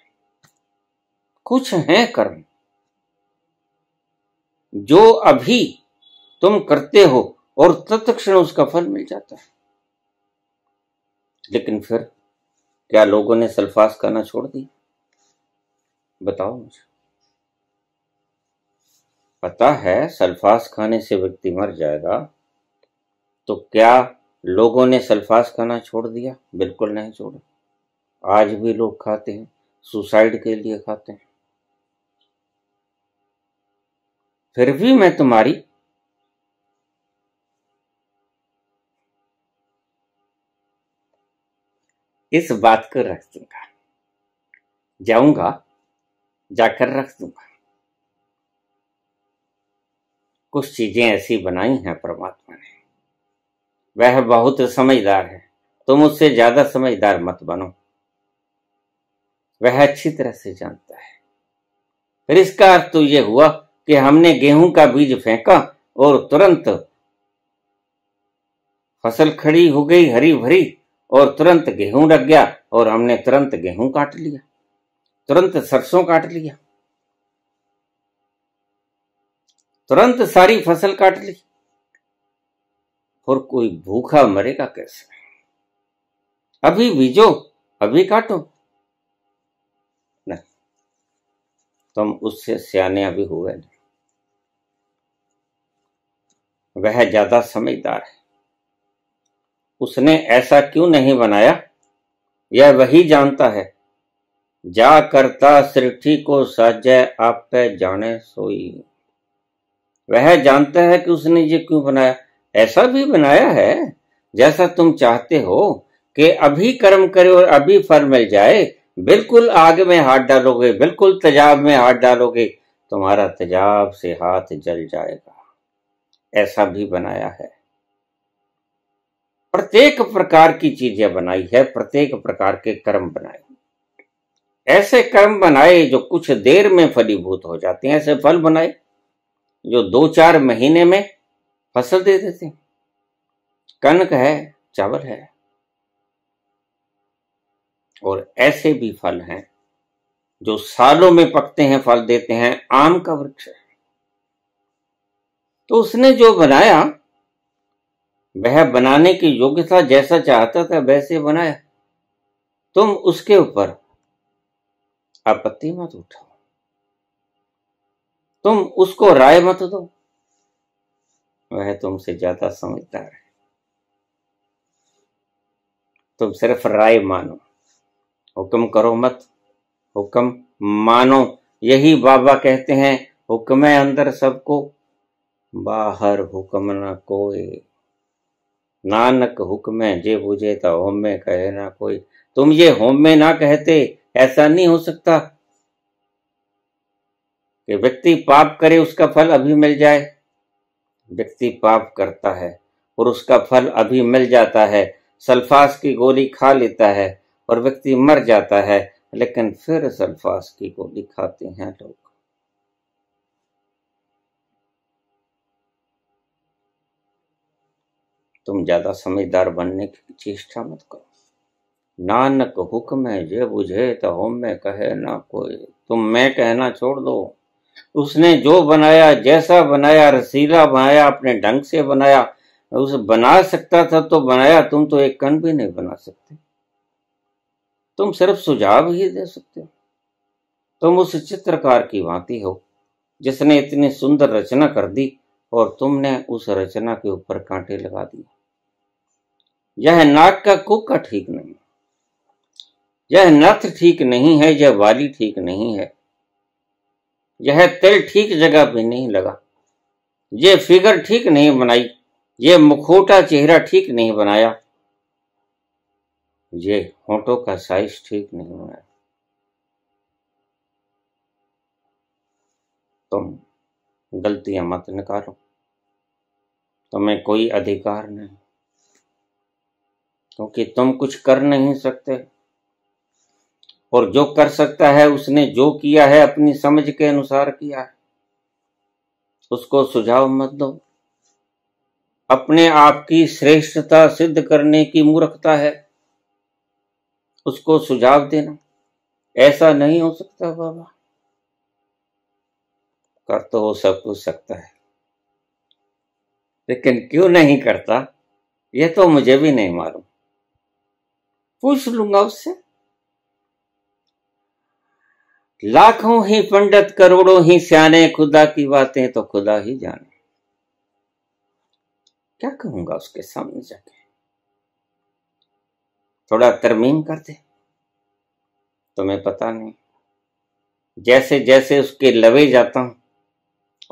S1: कुछ है कर्म जो अभी तुम करते हो और तत्क्षण उसका फल मिल जाता है लेकिन फिर क्या लोगों ने सल्फास खाना छोड़ दिया बताओ मुझे पता है सल्फास खाने से व्यक्ति मर जाएगा तो क्या लोगों ने सल्फास खाना छोड़ दिया बिल्कुल नहीं छोड़ा आज भी लोग खाते हैं सुसाइड के लिए खाते हैं फिर भी मैं तुम्हारी इस बात को रख दूंगा जाऊंगा जाकर रख दूंगा कुछ चीजें ऐसी बनाई हैं परमात्मा ने वह बहुत समझदार है तुम उससे ज्यादा समझदार मत बनो वह अच्छी तरह से जानता है फिर इसका अर्थ तो यह हुआ कि हमने गेहूं का बीज फेंका और तुरंत फसल खड़ी हो गई हरी भरी और तुरंत गेहूं लग गया और हमने तुरंत गेहूं काट लिया तुरंत सरसों काट लिया तुरंत सारी फसल काट ली और कोई भूखा मरेगा कैसे अभी बीजो अभी काटो नहीं तुम उससे सियाने अभी हो गए नहीं वह ज्यादा समझदार है उसने ऐसा क्यों नहीं बनाया यह वही जानता है जा करता सृठी को साजय आप पे जाने सोई वह जानता है कि उसने ये क्यों बनाया ऐसा भी बनाया है जैसा तुम चाहते हो कि अभी कर्म करे और अभी फल मिल जाए बिल्कुल आग में हाथ डालोगे बिल्कुल तेजाब में हाथ डालोगे तुम्हारा तेजाब से हाथ जल जाएगा ऐसा भी बनाया है प्रत्येक प्रकार की चीजें बनाई है प्रत्येक प्रकार के कर्म बनाए ऐसे कर्म बनाए जो कुछ देर में फलीभूत हो जाते हैं ऐसे फल बनाए जो दो चार महीने में फसल दे देते कनक है चावल है और ऐसे भी फल हैं जो सालों में पकते हैं फल देते हैं आम का वृक्ष है तो उसने जो बनाया वह बनाने की योग्यता जैसा चाहता था वैसे बनाया तुम उसके ऊपर आपत्ति मत उठाओ तुम उसको राय मत दो वह तुमसे ज्यादा समझदार है तुम सिर्फ राय मानो हुक्म करो मत हुक्म मानो यही बाबा कहते हैं हुक्म है अंदर सबको बाहर हुक्म ना कोई नानक हुक्म है जे बुझे तो होम में कहे ना कोई तुम ये होम में ना कहते ऐसा नहीं हो सकता कि व्यक्ति पाप करे उसका फल अभी मिल जाए व्यक्ति पाप करता है और उसका फल अभी मिल जाता है सल्फास की गोली खा लेता है और व्यक्ति मर जाता है लेकिन फिर सल्फास की गोली खाते हैं लोग तुम ज्यादा समझदार बनने की चेष्टा मत करो नानक हुक्म है जे बुझे तो हम में कहे ना कोई तुम मैं कहना छोड़ दो उसने जो बनाया जैसा बनाया रसीला बनाया अपने ढंग से बनाया उस बना सकता था तो बनाया तुम तो एक कण भी नहीं बना सकते तुम सिर्फ सुझाव ही दे सकते हो तुम उस चित्रकार की भांति हो जिसने इतनी सुंदर रचना कर दी और तुमने उस रचना के ऊपर कांटे लगा दिए यह नाक का कुका ठीक नहीं यह नथ ठीक नहीं है यह वाली ठीक नहीं है यह तिल ठीक जगह पे नहीं लगा ये फिगर ठीक नहीं बनाई ये मुखोटा चेहरा ठीक नहीं बनाया ये होटो का साइज ठीक नहीं बनाया तुम गलतियां मत निकालो तुम्हें कोई अधिकार नहीं क्योंकि तुम कुछ कर नहीं सकते और जो कर सकता है उसने जो किया है अपनी समझ के अनुसार किया है उसको सुझाव मत दो अपने आप की श्रेष्ठता सिद्ध करने की मूर्खता है उसको सुझाव देना ऐसा नहीं हो सकता बाबा कर तो हो सब कुछ सकता है लेकिन क्यों नहीं करता यह तो मुझे भी नहीं मालूम पूछ लूंगा उससे लाखों ही पंडित करोड़ों ही सियाने खुदा की बातें तो खुदा ही जाने क्या कहूंगा उसके सामने जाके थोड़ा तरमीम कर दे तुम्हें पता नहीं जैसे जैसे उसके लवे जाता हूं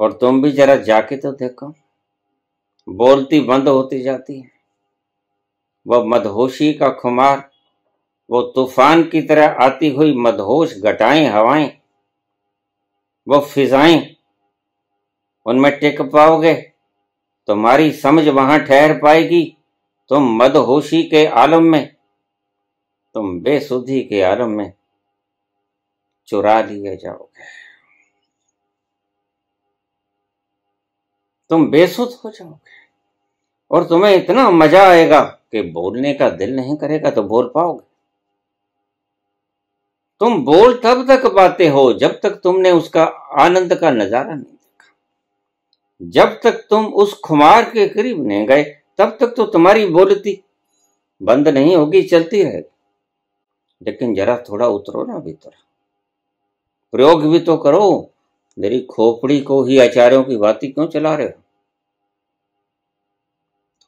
S1: और तुम भी जरा जाके तो देखो बोलती बंद होती जाती है वह मदहोशी का खुमार वो तूफान की तरह आती हुई मदहोश घटाएं हवाएं वो फिजाएं उनमें टिक पाओगे तुम्हारी समझ वहां ठहर पाएगी तुम मदहोशी के आलम में तुम बेसुधी के आलम में चुरा लिए जाओगे तुम बेसुध हो जाओगे और तुम्हें इतना मजा आएगा कि बोलने का दिल नहीं करेगा तो बोल पाओगे तुम बोल तब तक पाते हो जब तक तुमने उसका आनंद का नजारा नहीं देखा जब तक तुम उस खुमार के करीब नहीं गए तब तक तो तुम्हारी बोलती बंद नहीं होगी चलती रहेगी लेकिन जरा थोड़ा उतरो ना भीतर प्रयोग भी तो करो मेरी खोपड़ी को ही आचार्यों की बाती क्यों चला रहे हो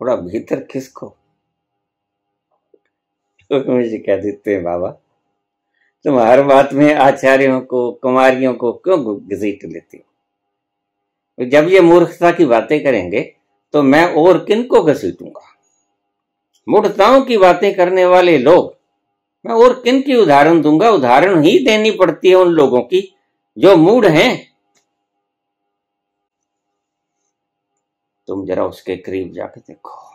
S1: थोड़ा भीतर किसको तो *laughs* मुझे कह देते हैं बाबा तुम हर बात में आचार्यों को कुमारियों को क्यों घसीट लेती हो तो जब ये मूर्खता की बातें करेंगे तो मैं और किन को घसीटूंगा मूर्खताओं की बातें करने वाले लोग मैं और किन की उदाहरण दूंगा उदाहरण ही देनी पड़ती है उन लोगों की जो मूड हैं तुम जरा उसके करीब जाके देखो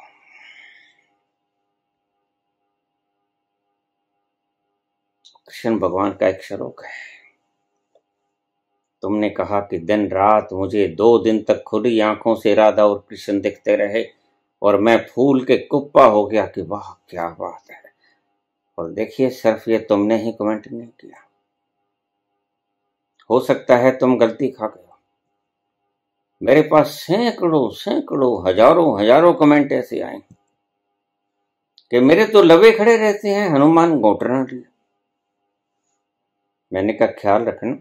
S1: एक्शन भगवान का एक श्लोक है तुमने कहा कि दिन रात मुझे दो दिन तक खुली आंखों से राधा और कृष्ण दिखते रहे और मैं फूल के कुप्पा हो गया कि वाह क्या बात है और देखिए सिर्फ ये तुमने ही कमेंट नहीं किया हो सकता है तुम गलती खा गए मेरे पास सैकड़ों सैकड़ों हजारों हजारों कमेंट ऐसे आए कि मेरे तो लवे खड़े रहते हैं हनुमान गोटरण लिया मैंने कहा ख्याल रखना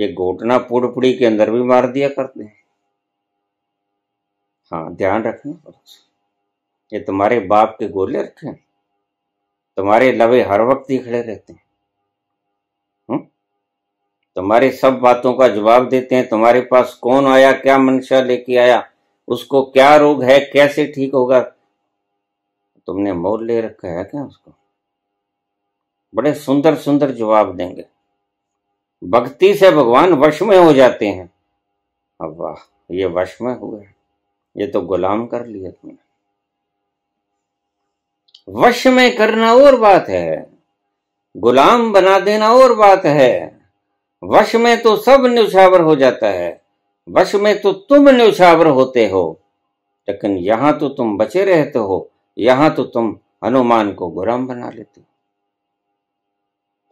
S1: ये घोटना पुड़पुड़ी के अंदर भी मार दिया करते हैं हाँ ध्यान रखना ये तुम्हारे बाप के गोले रखे हैं तुम्हारे लवे हर वक्त ही खड़े रहते हैं हुँ? तुम्हारे सब बातों का जवाब देते हैं तुम्हारे पास कौन आया क्या मंशा लेके आया उसको क्या रोग है कैसे ठीक होगा तुमने मोल ले रखा है क्या उसको बड़े सुंदर सुंदर जवाब देंगे भक्ति से भगवान वश में हो जाते हैं अब वाह ये वश में हुए ये तो गुलाम कर लिए तुमने वश में करना और बात है गुलाम बना देना और बात है वश में तो सब न्यौछावर हो जाता है वश में तो तुम न्यौछावर होते हो लेकिन यहां तो तुम बचे रहते हो यहां तो तुम हनुमान को गुलाम बना लेते हो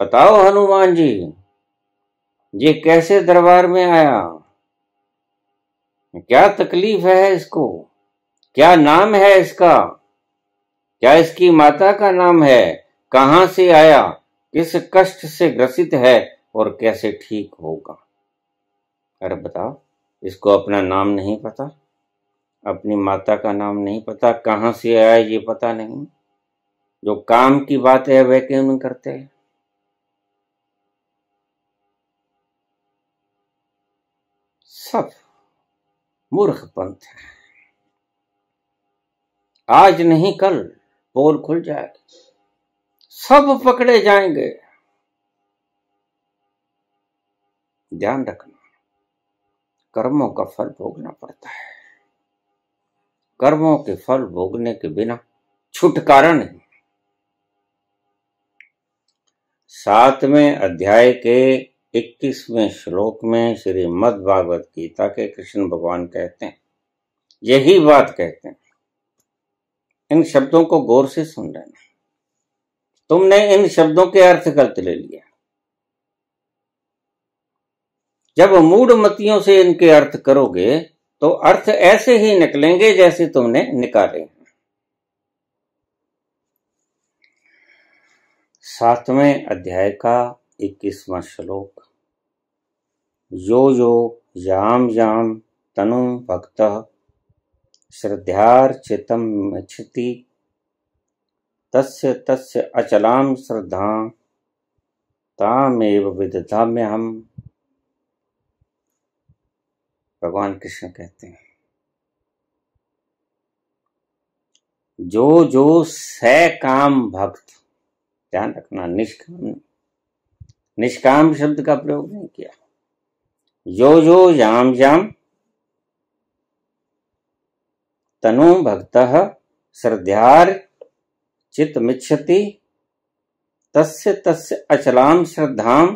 S1: बताओ हनुमान जी ये कैसे दरबार में आया क्या तकलीफ है इसको क्या नाम है इसका क्या इसकी माता का नाम है कहां से आया किस कष्ट से ग्रसित है और कैसे ठीक होगा अरे बताओ इसको अपना नाम नहीं पता अपनी माता का नाम नहीं पता कहा से आया ये पता नहीं जो काम की बात है वह क्यों नहीं करते हैं सब मूर्ख पंथ है आज नहीं कल पोल खुल जाएगी सब पकड़े जाएंगे ध्यान रखना कर्मों का फल भोगना पड़ता है कर्मों के फल भोगने के बिना छुटकारा नहीं सातवें अध्याय के इक्कीसवें श्लोक में श्री मद भागवत गीता के कृष्ण भगवान कहते हैं यही बात कहते हैं इन शब्दों को गौर से सुन लेना तुमने इन शब्दों के अर्थ गलत ले लिया जब मतियों से इनके अर्थ करोगे तो अर्थ ऐसे ही निकलेंगे जैसे तुमने निकाले हैं सातवें अध्याय का इक्कीसवां श्लोक यो जो याम याम तनु भक्त श्रद्धार्चित क्षति तस्य तस्य अचलाम श्रद्धा तामेव विदधा में हम भगवान कृष्ण कहते हैं जो जो सह काम भक्त ध्यान रखना निष्काम निष्काम शब्द का प्रयोग नहीं किया यो यो याम याम तनु भक्त श्रद्धार चित चितमिच्छति तस्य तस्य अचलाम श्रद्धाम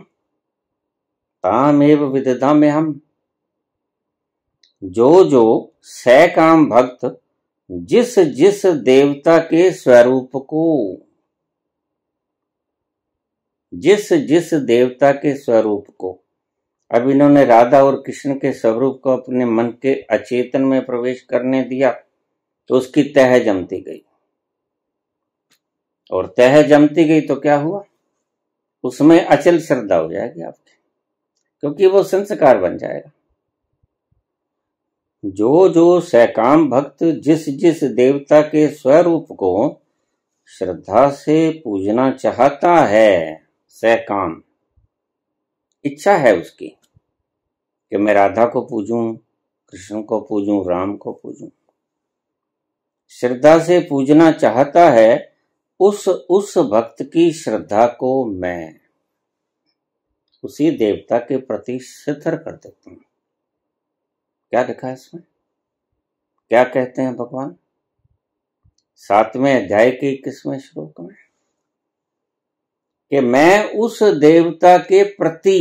S1: तामेव विदधा में हम जो जो सैकाम भक्त जिस जिस देवता के स्वरूप को जिस जिस देवता के स्वरूप को अब इन्होंने राधा और कृष्ण के स्वरूप को अपने मन के अचेतन में प्रवेश करने दिया तो उसकी तह जमती गई और तह जमती गई तो क्या हुआ उसमें अचल श्रद्धा हो जाएगी आपकी क्योंकि वो संस्कार बन जाएगा जो जो सहकाम भक्त जिस जिस देवता के स्वरूप को श्रद्धा से पूजना चाहता है सहकाम इच्छा है उसकी कि मैं राधा को पूजूं कृष्ण को पूजूं राम को पूजूं श्रद्धा से पूजना चाहता है उस उस भक्त की श्रद्धा को मैं उसी देवता के प्रति स्थिर कर देता हूं क्या लिखा इसमें क्या कहते हैं भगवान सातवें अध्याय के इक्कीसवें श्लोक में कि मैं उस देवता के प्रति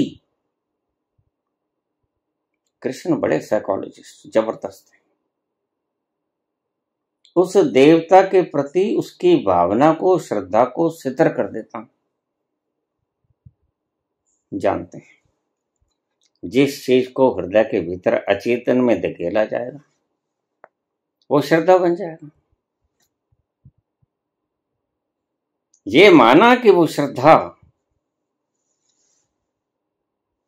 S1: कृष्ण बड़े साइकोलॉजिस्ट जबरदस्त हैं उस देवता के प्रति उसकी भावना को श्रद्धा को सिद्ध कर देता हूं जानते हैं जिस चीज को हृदय के भीतर अचेतन में धकेला जाएगा वो श्रद्धा बन जाएगा ये माना कि वो श्रद्धा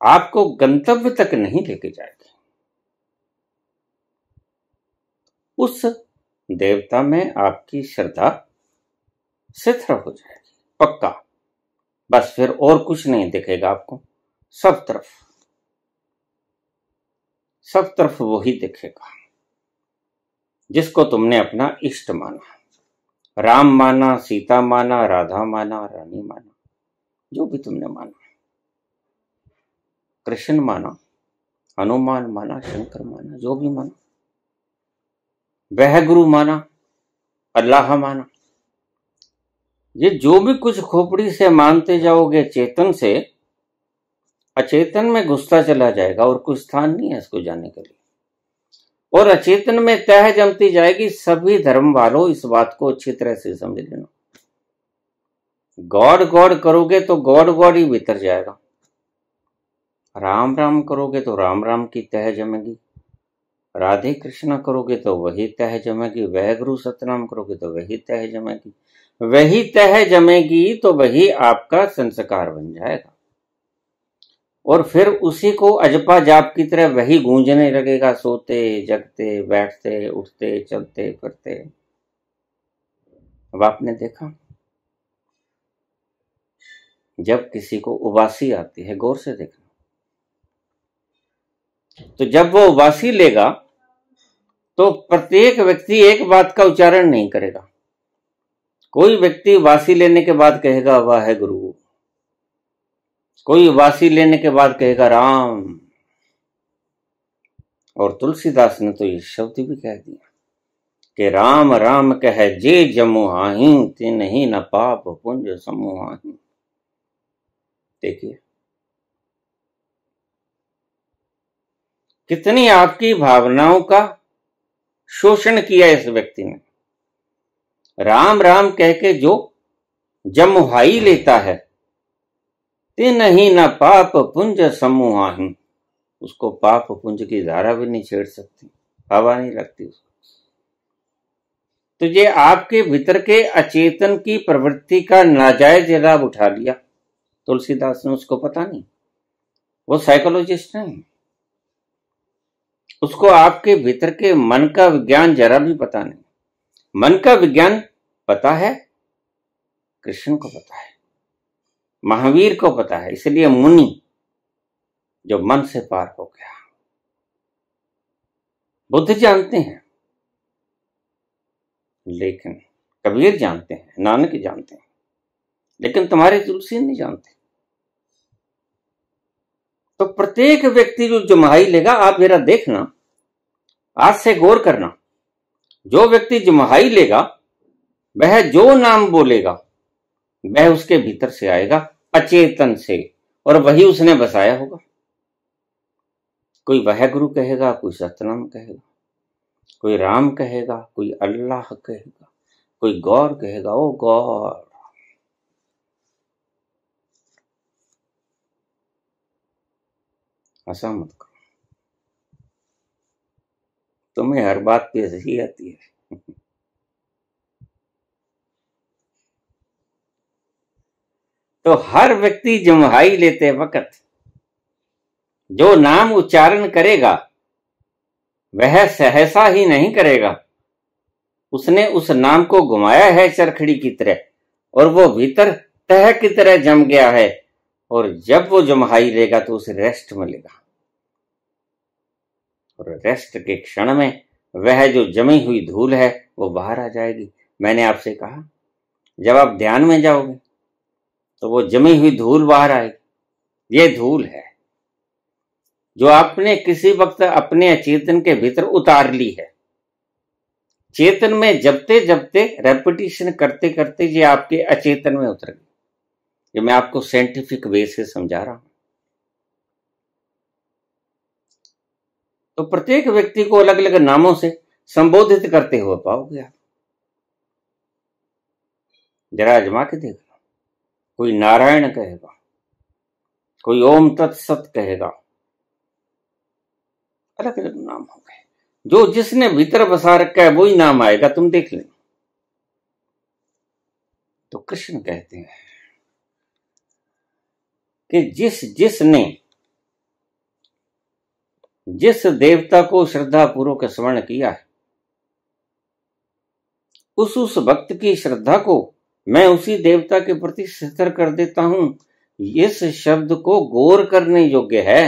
S1: आपको गंतव्य तक नहीं लेके जाएगी उस देवता में आपकी श्रद्धा शिथिल हो जाएगी पक्का बस फिर और कुछ नहीं दिखेगा आपको सब तरफ सब तरफ वही दिखेगा जिसको तुमने अपना इष्ट माना राम माना सीता माना राधा माना रानी माना जो भी तुमने माना कृष्ण माना हनुमान माना शंकर माना जो भी माना वह गुरु माना अल्लाह माना ये जो भी कुछ खोपड़ी से मानते जाओगे चेतन से अचेतन में घुसता चला जाएगा और कुछ स्थान नहीं है इसको जाने के लिए और अचेतन में तह जमती जाएगी सभी धर्म वालों इस बात को अच्छी तरह से समझ लेना गॉड गॉड करोगे तो गॉड गॉड ही भीतर जाएगा राम राम करोगे तो राम राम की तह जमेगी राधे कृष्णा करोगे तो वही तह जमेगी वह गुरु सतनाम करोगे तो वही तह जमेगी वही तह जमेगी तो वही आपका संस्कार बन जाएगा और फिर उसी को अजपा जाप की तरह वही गूंजने लगेगा सोते जगते बैठते उठते चलते फिरते अब आपने देखा जब किसी को उबासी आती है गौर से देखना तो जब वो उबासी लेगा तो प्रत्येक व्यक्ति एक बात का उच्चारण नहीं करेगा कोई व्यक्ति उबासी लेने के बाद कहेगा वह है गुरु कोई उबासी लेने के बाद कहेगा राम और तुलसीदास ने तो ये शब्द भी कह दिया कि राम राम कह जे जमुहा तिन नहीं न पाप पुंज समूह देखिए कितनी आपकी भावनाओं का शोषण किया इस व्यक्ति ने राम राम कह के जो जमुहाई लेता है तिन ही न पाप पुंज समूह उसको पाप पुंज की धारा भी नहीं छेड़ सकती हवा नहीं लगती उसको तो ये आपके भीतर के अचेतन की प्रवृत्ति का नाजायज लाभ उठा लिया तुलसीदास ने उसको पता नहीं वो साइकोलॉजिस्ट नहीं उसको आपके भीतर के मन का विज्ञान जरा भी पता नहीं मन का विज्ञान पता है कृष्ण को पता है महावीर को पता है इसलिए मुनि जो मन से पार हो गया बुद्ध जानते हैं लेकिन कबीर जानते हैं नानक जानते हैं लेकिन तुम्हारे तुलसी नहीं जानते तो प्रत्येक व्यक्ति जो जमाई लेगा आप मेरा देखना आज से गौर करना जो व्यक्ति जमाई लेगा वह जो नाम बोलेगा वह उसके भीतर से आएगा अचेतन से और वही उसने बसाया होगा कोई वह गुरु कहेगा कोई सतनाम कहेगा कोई राम कहेगा कोई अल्लाह कहेगा कोई गौर कहेगा ओ गौर हंसा मत करो तुम्हें हर बात पे हंसी आती है *laughs* तो हर व्यक्ति जुम्हाई लेते वक्त जो नाम उच्चारण करेगा वह सहसा ही नहीं करेगा उसने उस नाम को घुमाया है चरखड़ी की तरह और वो भीतर तह की तरह जम गया है और जब वो जुम्हाई लेगा तो उसे रेस्ट मिलेगा और रेस्ट के क्षण में वह जो जमी हुई धूल है वो बाहर आ जाएगी मैंने आपसे कहा जब आप ध्यान में जाओगे तो वो जमी हुई धूल बाहर आएगी ये धूल है जो आपने किसी वक्त अपने अचेतन के भीतर उतार ली है चेतन में जबते जबते रेपिटेशन करते करते ये आपके अचेतन में उतर गई ये मैं आपको साइंटिफिक वे से समझा रहा हूं तो प्रत्येक व्यक्ति को अलग अलग नामों से संबोधित करते हुए पाओगे आप जरा आजमा के देखना कोई नारायण कहेगा कोई ओम तत्सत कहेगा अलग अलग नाम हो गए जो जिसने भीतर बसा रखा है वही नाम आएगा तुम देख लेना तो कृष्ण कहते हैं कि जिस जिसने जिस देवता को श्रद्धा पूर्वक स्मरण किया है उस उस भक्त की श्रद्धा को मैं उसी देवता के प्रति स्थिर कर देता हूं इस शब्द को गौर करने योग्य है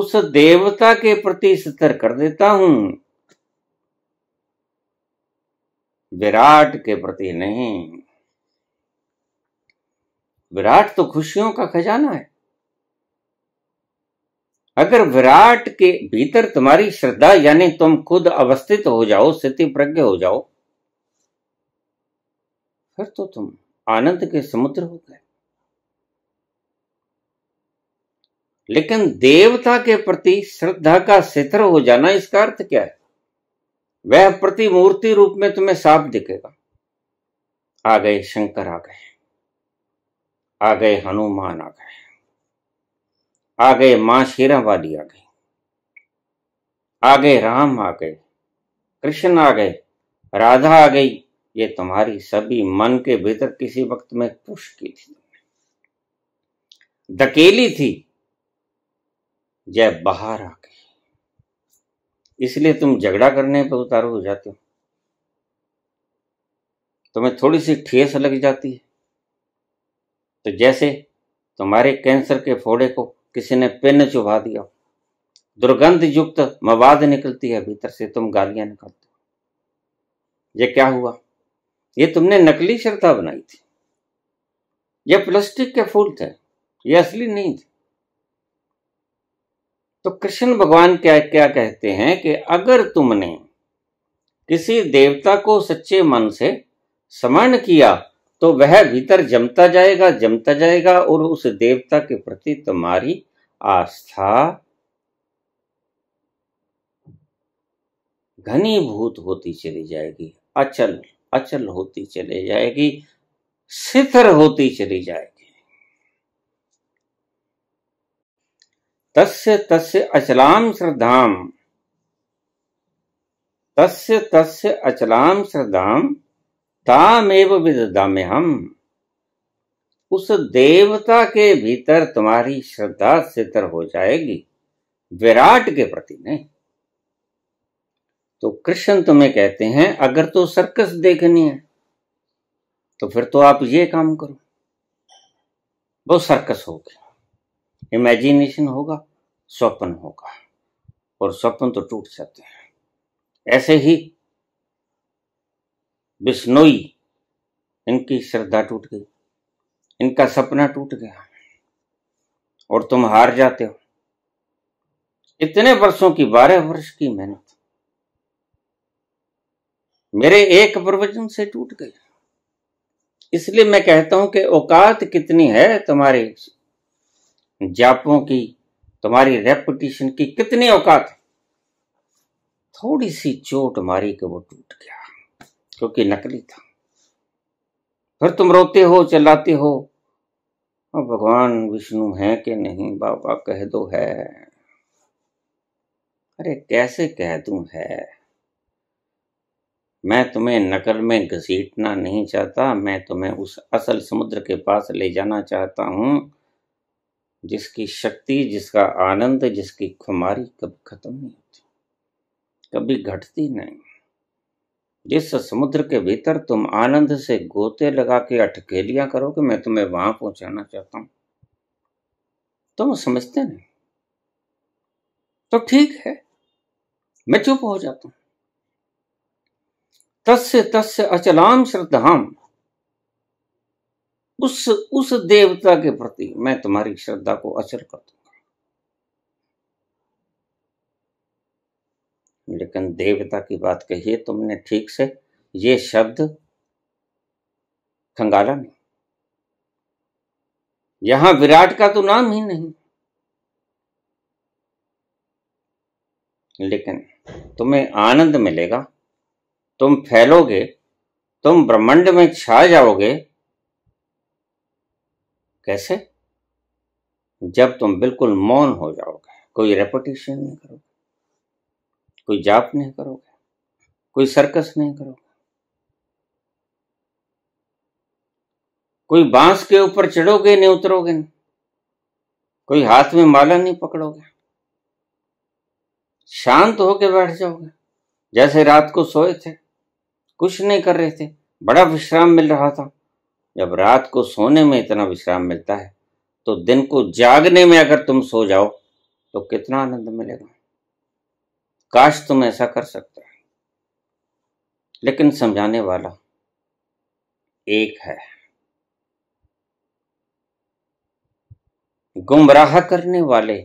S1: उस देवता के प्रति स्थिर कर देता हूं विराट के प्रति नहीं विराट तो खुशियों का खजाना है अगर विराट के भीतर तुम्हारी श्रद्धा यानी तुम खुद अवस्थित हो जाओ स्थिति प्रज्ञ हो जाओ फिर तो तुम आनंद के समुद्र हो गए लेकिन देवता के प्रति श्रद्धा का सितर हो जाना इसका अर्थ क्या है वह प्रतिमूर्ति रूप में तुम्हें साफ दिखेगा आ गए शंकर आ गए आ गए हनुमान आ गए गए मां शेरा वाली आ गई आ गए राम आ गए कृष्ण आ गए राधा आ गई ये तुम्हारी सभी मन के भीतर किसी वक्त में पुश की थी धकेली थी जय बाहर आ गई इसलिए तुम झगड़ा करने पर उतारू हो जाते हो तुम्हें थोड़ी सी ठेस लग जाती है तो जैसे तुम्हारे कैंसर के फोड़े को किसी ने पिन चुभा दिया दुर्गंध युक्त मवाद निकलती है भीतर से तुम गालियां निकालते हो यह क्या हुआ ये तुमने नकली श्रद्धा बनाई थी ये प्लास्टिक के फूल थे ये असली नहीं थे तो कृष्ण भगवान क्या क्या कहते हैं कि अगर तुमने किसी देवता को सच्चे मन से स्मरण किया तो वह भीतर जमता जाएगा जमता जाएगा और उस देवता के प्रति तुम्हारी आस्था घनीभूत होती चली जाएगी अचल अचल होती चली जाएगी शिथिर होती चली जाएगी तस्य तस्य अचलाम श्रद्धाम तस्य तस्य अचलाम श्रद्धाम तामेव विदामे हम उस देवता के भीतर तुम्हारी श्रद्धा स्थितर हो जाएगी विराट के प्रति नहीं तो कृष्ण तुम्हें कहते हैं अगर तो सर्कस देखनी है तो फिर तो आप ये काम करो वो सर्कस होगी इमेजिनेशन होगा स्वप्न होगा और स्वप्न तो टूट जाते हैं ऐसे ही बिश्नोई इनकी श्रद्धा टूट गई इनका सपना टूट गया और तुम हार जाते हो इतने वर्षों की बारह वर्ष की मेहनत मेरे एक प्रवचन से टूट गई इसलिए मैं कहता हूं कि औकात कितनी है तुम्हारे जापों की तुम्हारी रेपुटेशन की कितनी औकात थोड़ी सी चोट मारी कि वो टूट गया क्योंकि नकली था फिर तुम रोते हो चिल्लाते हो और भगवान विष्णु है कि नहीं बाबा कह दो है अरे कैसे कह दू है मैं तुम्हें नकल में घसीटना नहीं चाहता मैं तुम्हें उस असल समुद्र के पास ले जाना चाहता हूं जिसकी शक्ति जिसका आनंद जिसकी खुमारी कभी खत्म नहीं होती कभी घटती नहीं जिस समुद्र के भीतर तुम आनंद से गोते लगा के अटकेलियां करो कि मैं तुम्हें वहां पहुंचाना चाहता हूं तुम समझते नहीं तो ठीक है मैं चुप हो जाता हूं तस्य तस्य अचलाम श्रद्धाम उस उस देवता के प्रति मैं तुम्हारी श्रद्धा को अचल करता हूं लेकिन देवता की बात कही तुमने ठीक से ये शब्द खंगाला नहीं यहां विराट का तो नाम ही नहीं लेकिन तुम्हें आनंद मिलेगा तुम फैलोगे तुम ब्रह्मांड में छा जाओगे कैसे जब तुम बिल्कुल मौन हो जाओगे कोई रेपुटेशन नहीं करोगे कोई जाप नहीं करोगे कोई सर्कस नहीं करोगे कोई बांस के ऊपर चढ़ोगे नहीं उतरोगे नहीं कोई हाथ में माला नहीं पकड़ोगे शांत होके बैठ जाओगे जैसे रात को सोए थे कुछ नहीं कर रहे थे बड़ा विश्राम मिल रहा था जब रात को सोने में इतना विश्राम मिलता है तो दिन को जागने में अगर तुम सो जाओ तो कितना आनंद मिलेगा काश तुम ऐसा कर सकते लेकिन समझाने वाला एक है गुमराह करने वाले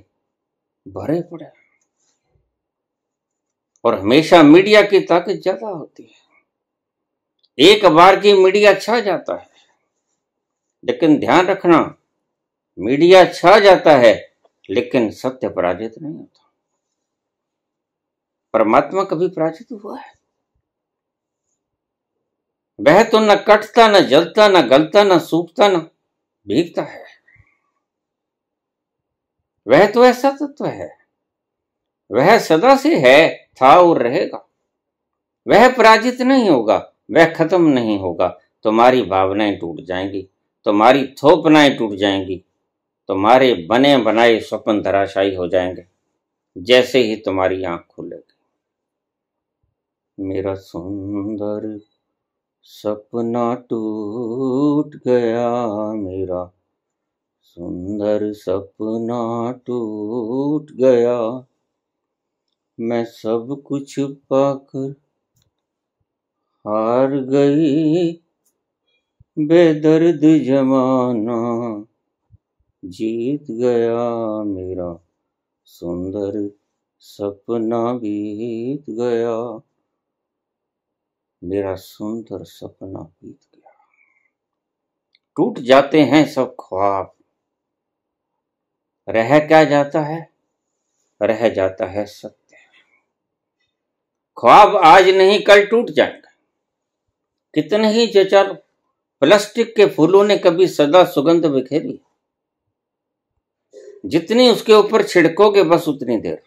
S1: भरे पड़े और हमेशा मीडिया की ताकत ज्यादा होती है एक बार की मीडिया छा जाता है लेकिन ध्यान रखना मीडिया छा जाता है लेकिन सत्य पराजित नहीं होता परमात्मा कभी पराजित हुआ है वह तो न कटता न जलता न गलता न सूखता न भीगता है वह तो ऐसा तत्व है वह सदा से है था और रहेगा वह पराजित नहीं होगा वह खत्म नहीं होगा तुम्हारी भावनाएं टूट जाएंगी तुम्हारी थोपनाएं टूट जाएंगी तुम्हारे बने बनाए स्वप्न धराशायी हो जाएंगे जैसे ही तुम्हारी आंख खुलेगी मेरा सुंदर सपना टूट गया मेरा सुंदर सपना टूट गया मैं सब कुछ पाकर हार गई बेदर्द जमाना जीत गया मेरा सुंदर सपना बीत गया मेरा सुंदर सपना बीत गया टूट जाते हैं सब ख्वाब रह क्या जाता है रह जाता है सत्य ख्वाब आज नहीं कल टूट जाएगा कितने ही जचर प्लास्टिक के फूलों ने कभी सदा सुगंध बिखेरी जितनी उसके ऊपर छिड़कोगे बस उतनी देर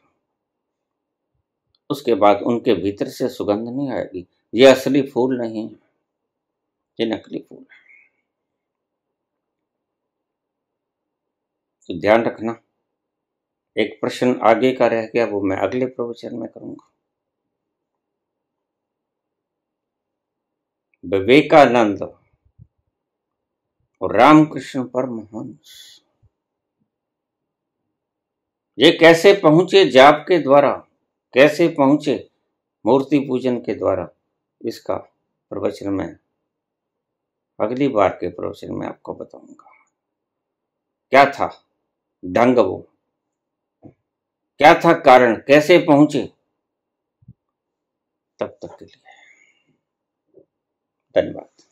S1: उसके बाद उनके भीतर से सुगंध नहीं आएगी ये असली फूल नहीं ये नकली फूल है तो ध्यान रखना एक प्रश्न आगे का रह गया वो मैं अगले प्रवचन में करूंगा विवेकानंद और रामकृष्ण परमहंस ये कैसे पहुंचे जाप के द्वारा कैसे पहुंचे मूर्ति पूजन के द्वारा इसका प्रवचन मैं अगली बार के प्रवचन में आपको बताऊंगा क्या था ढंग वो क्या था कारण कैसे पहुंचे तब तक के लिए धन्यवाद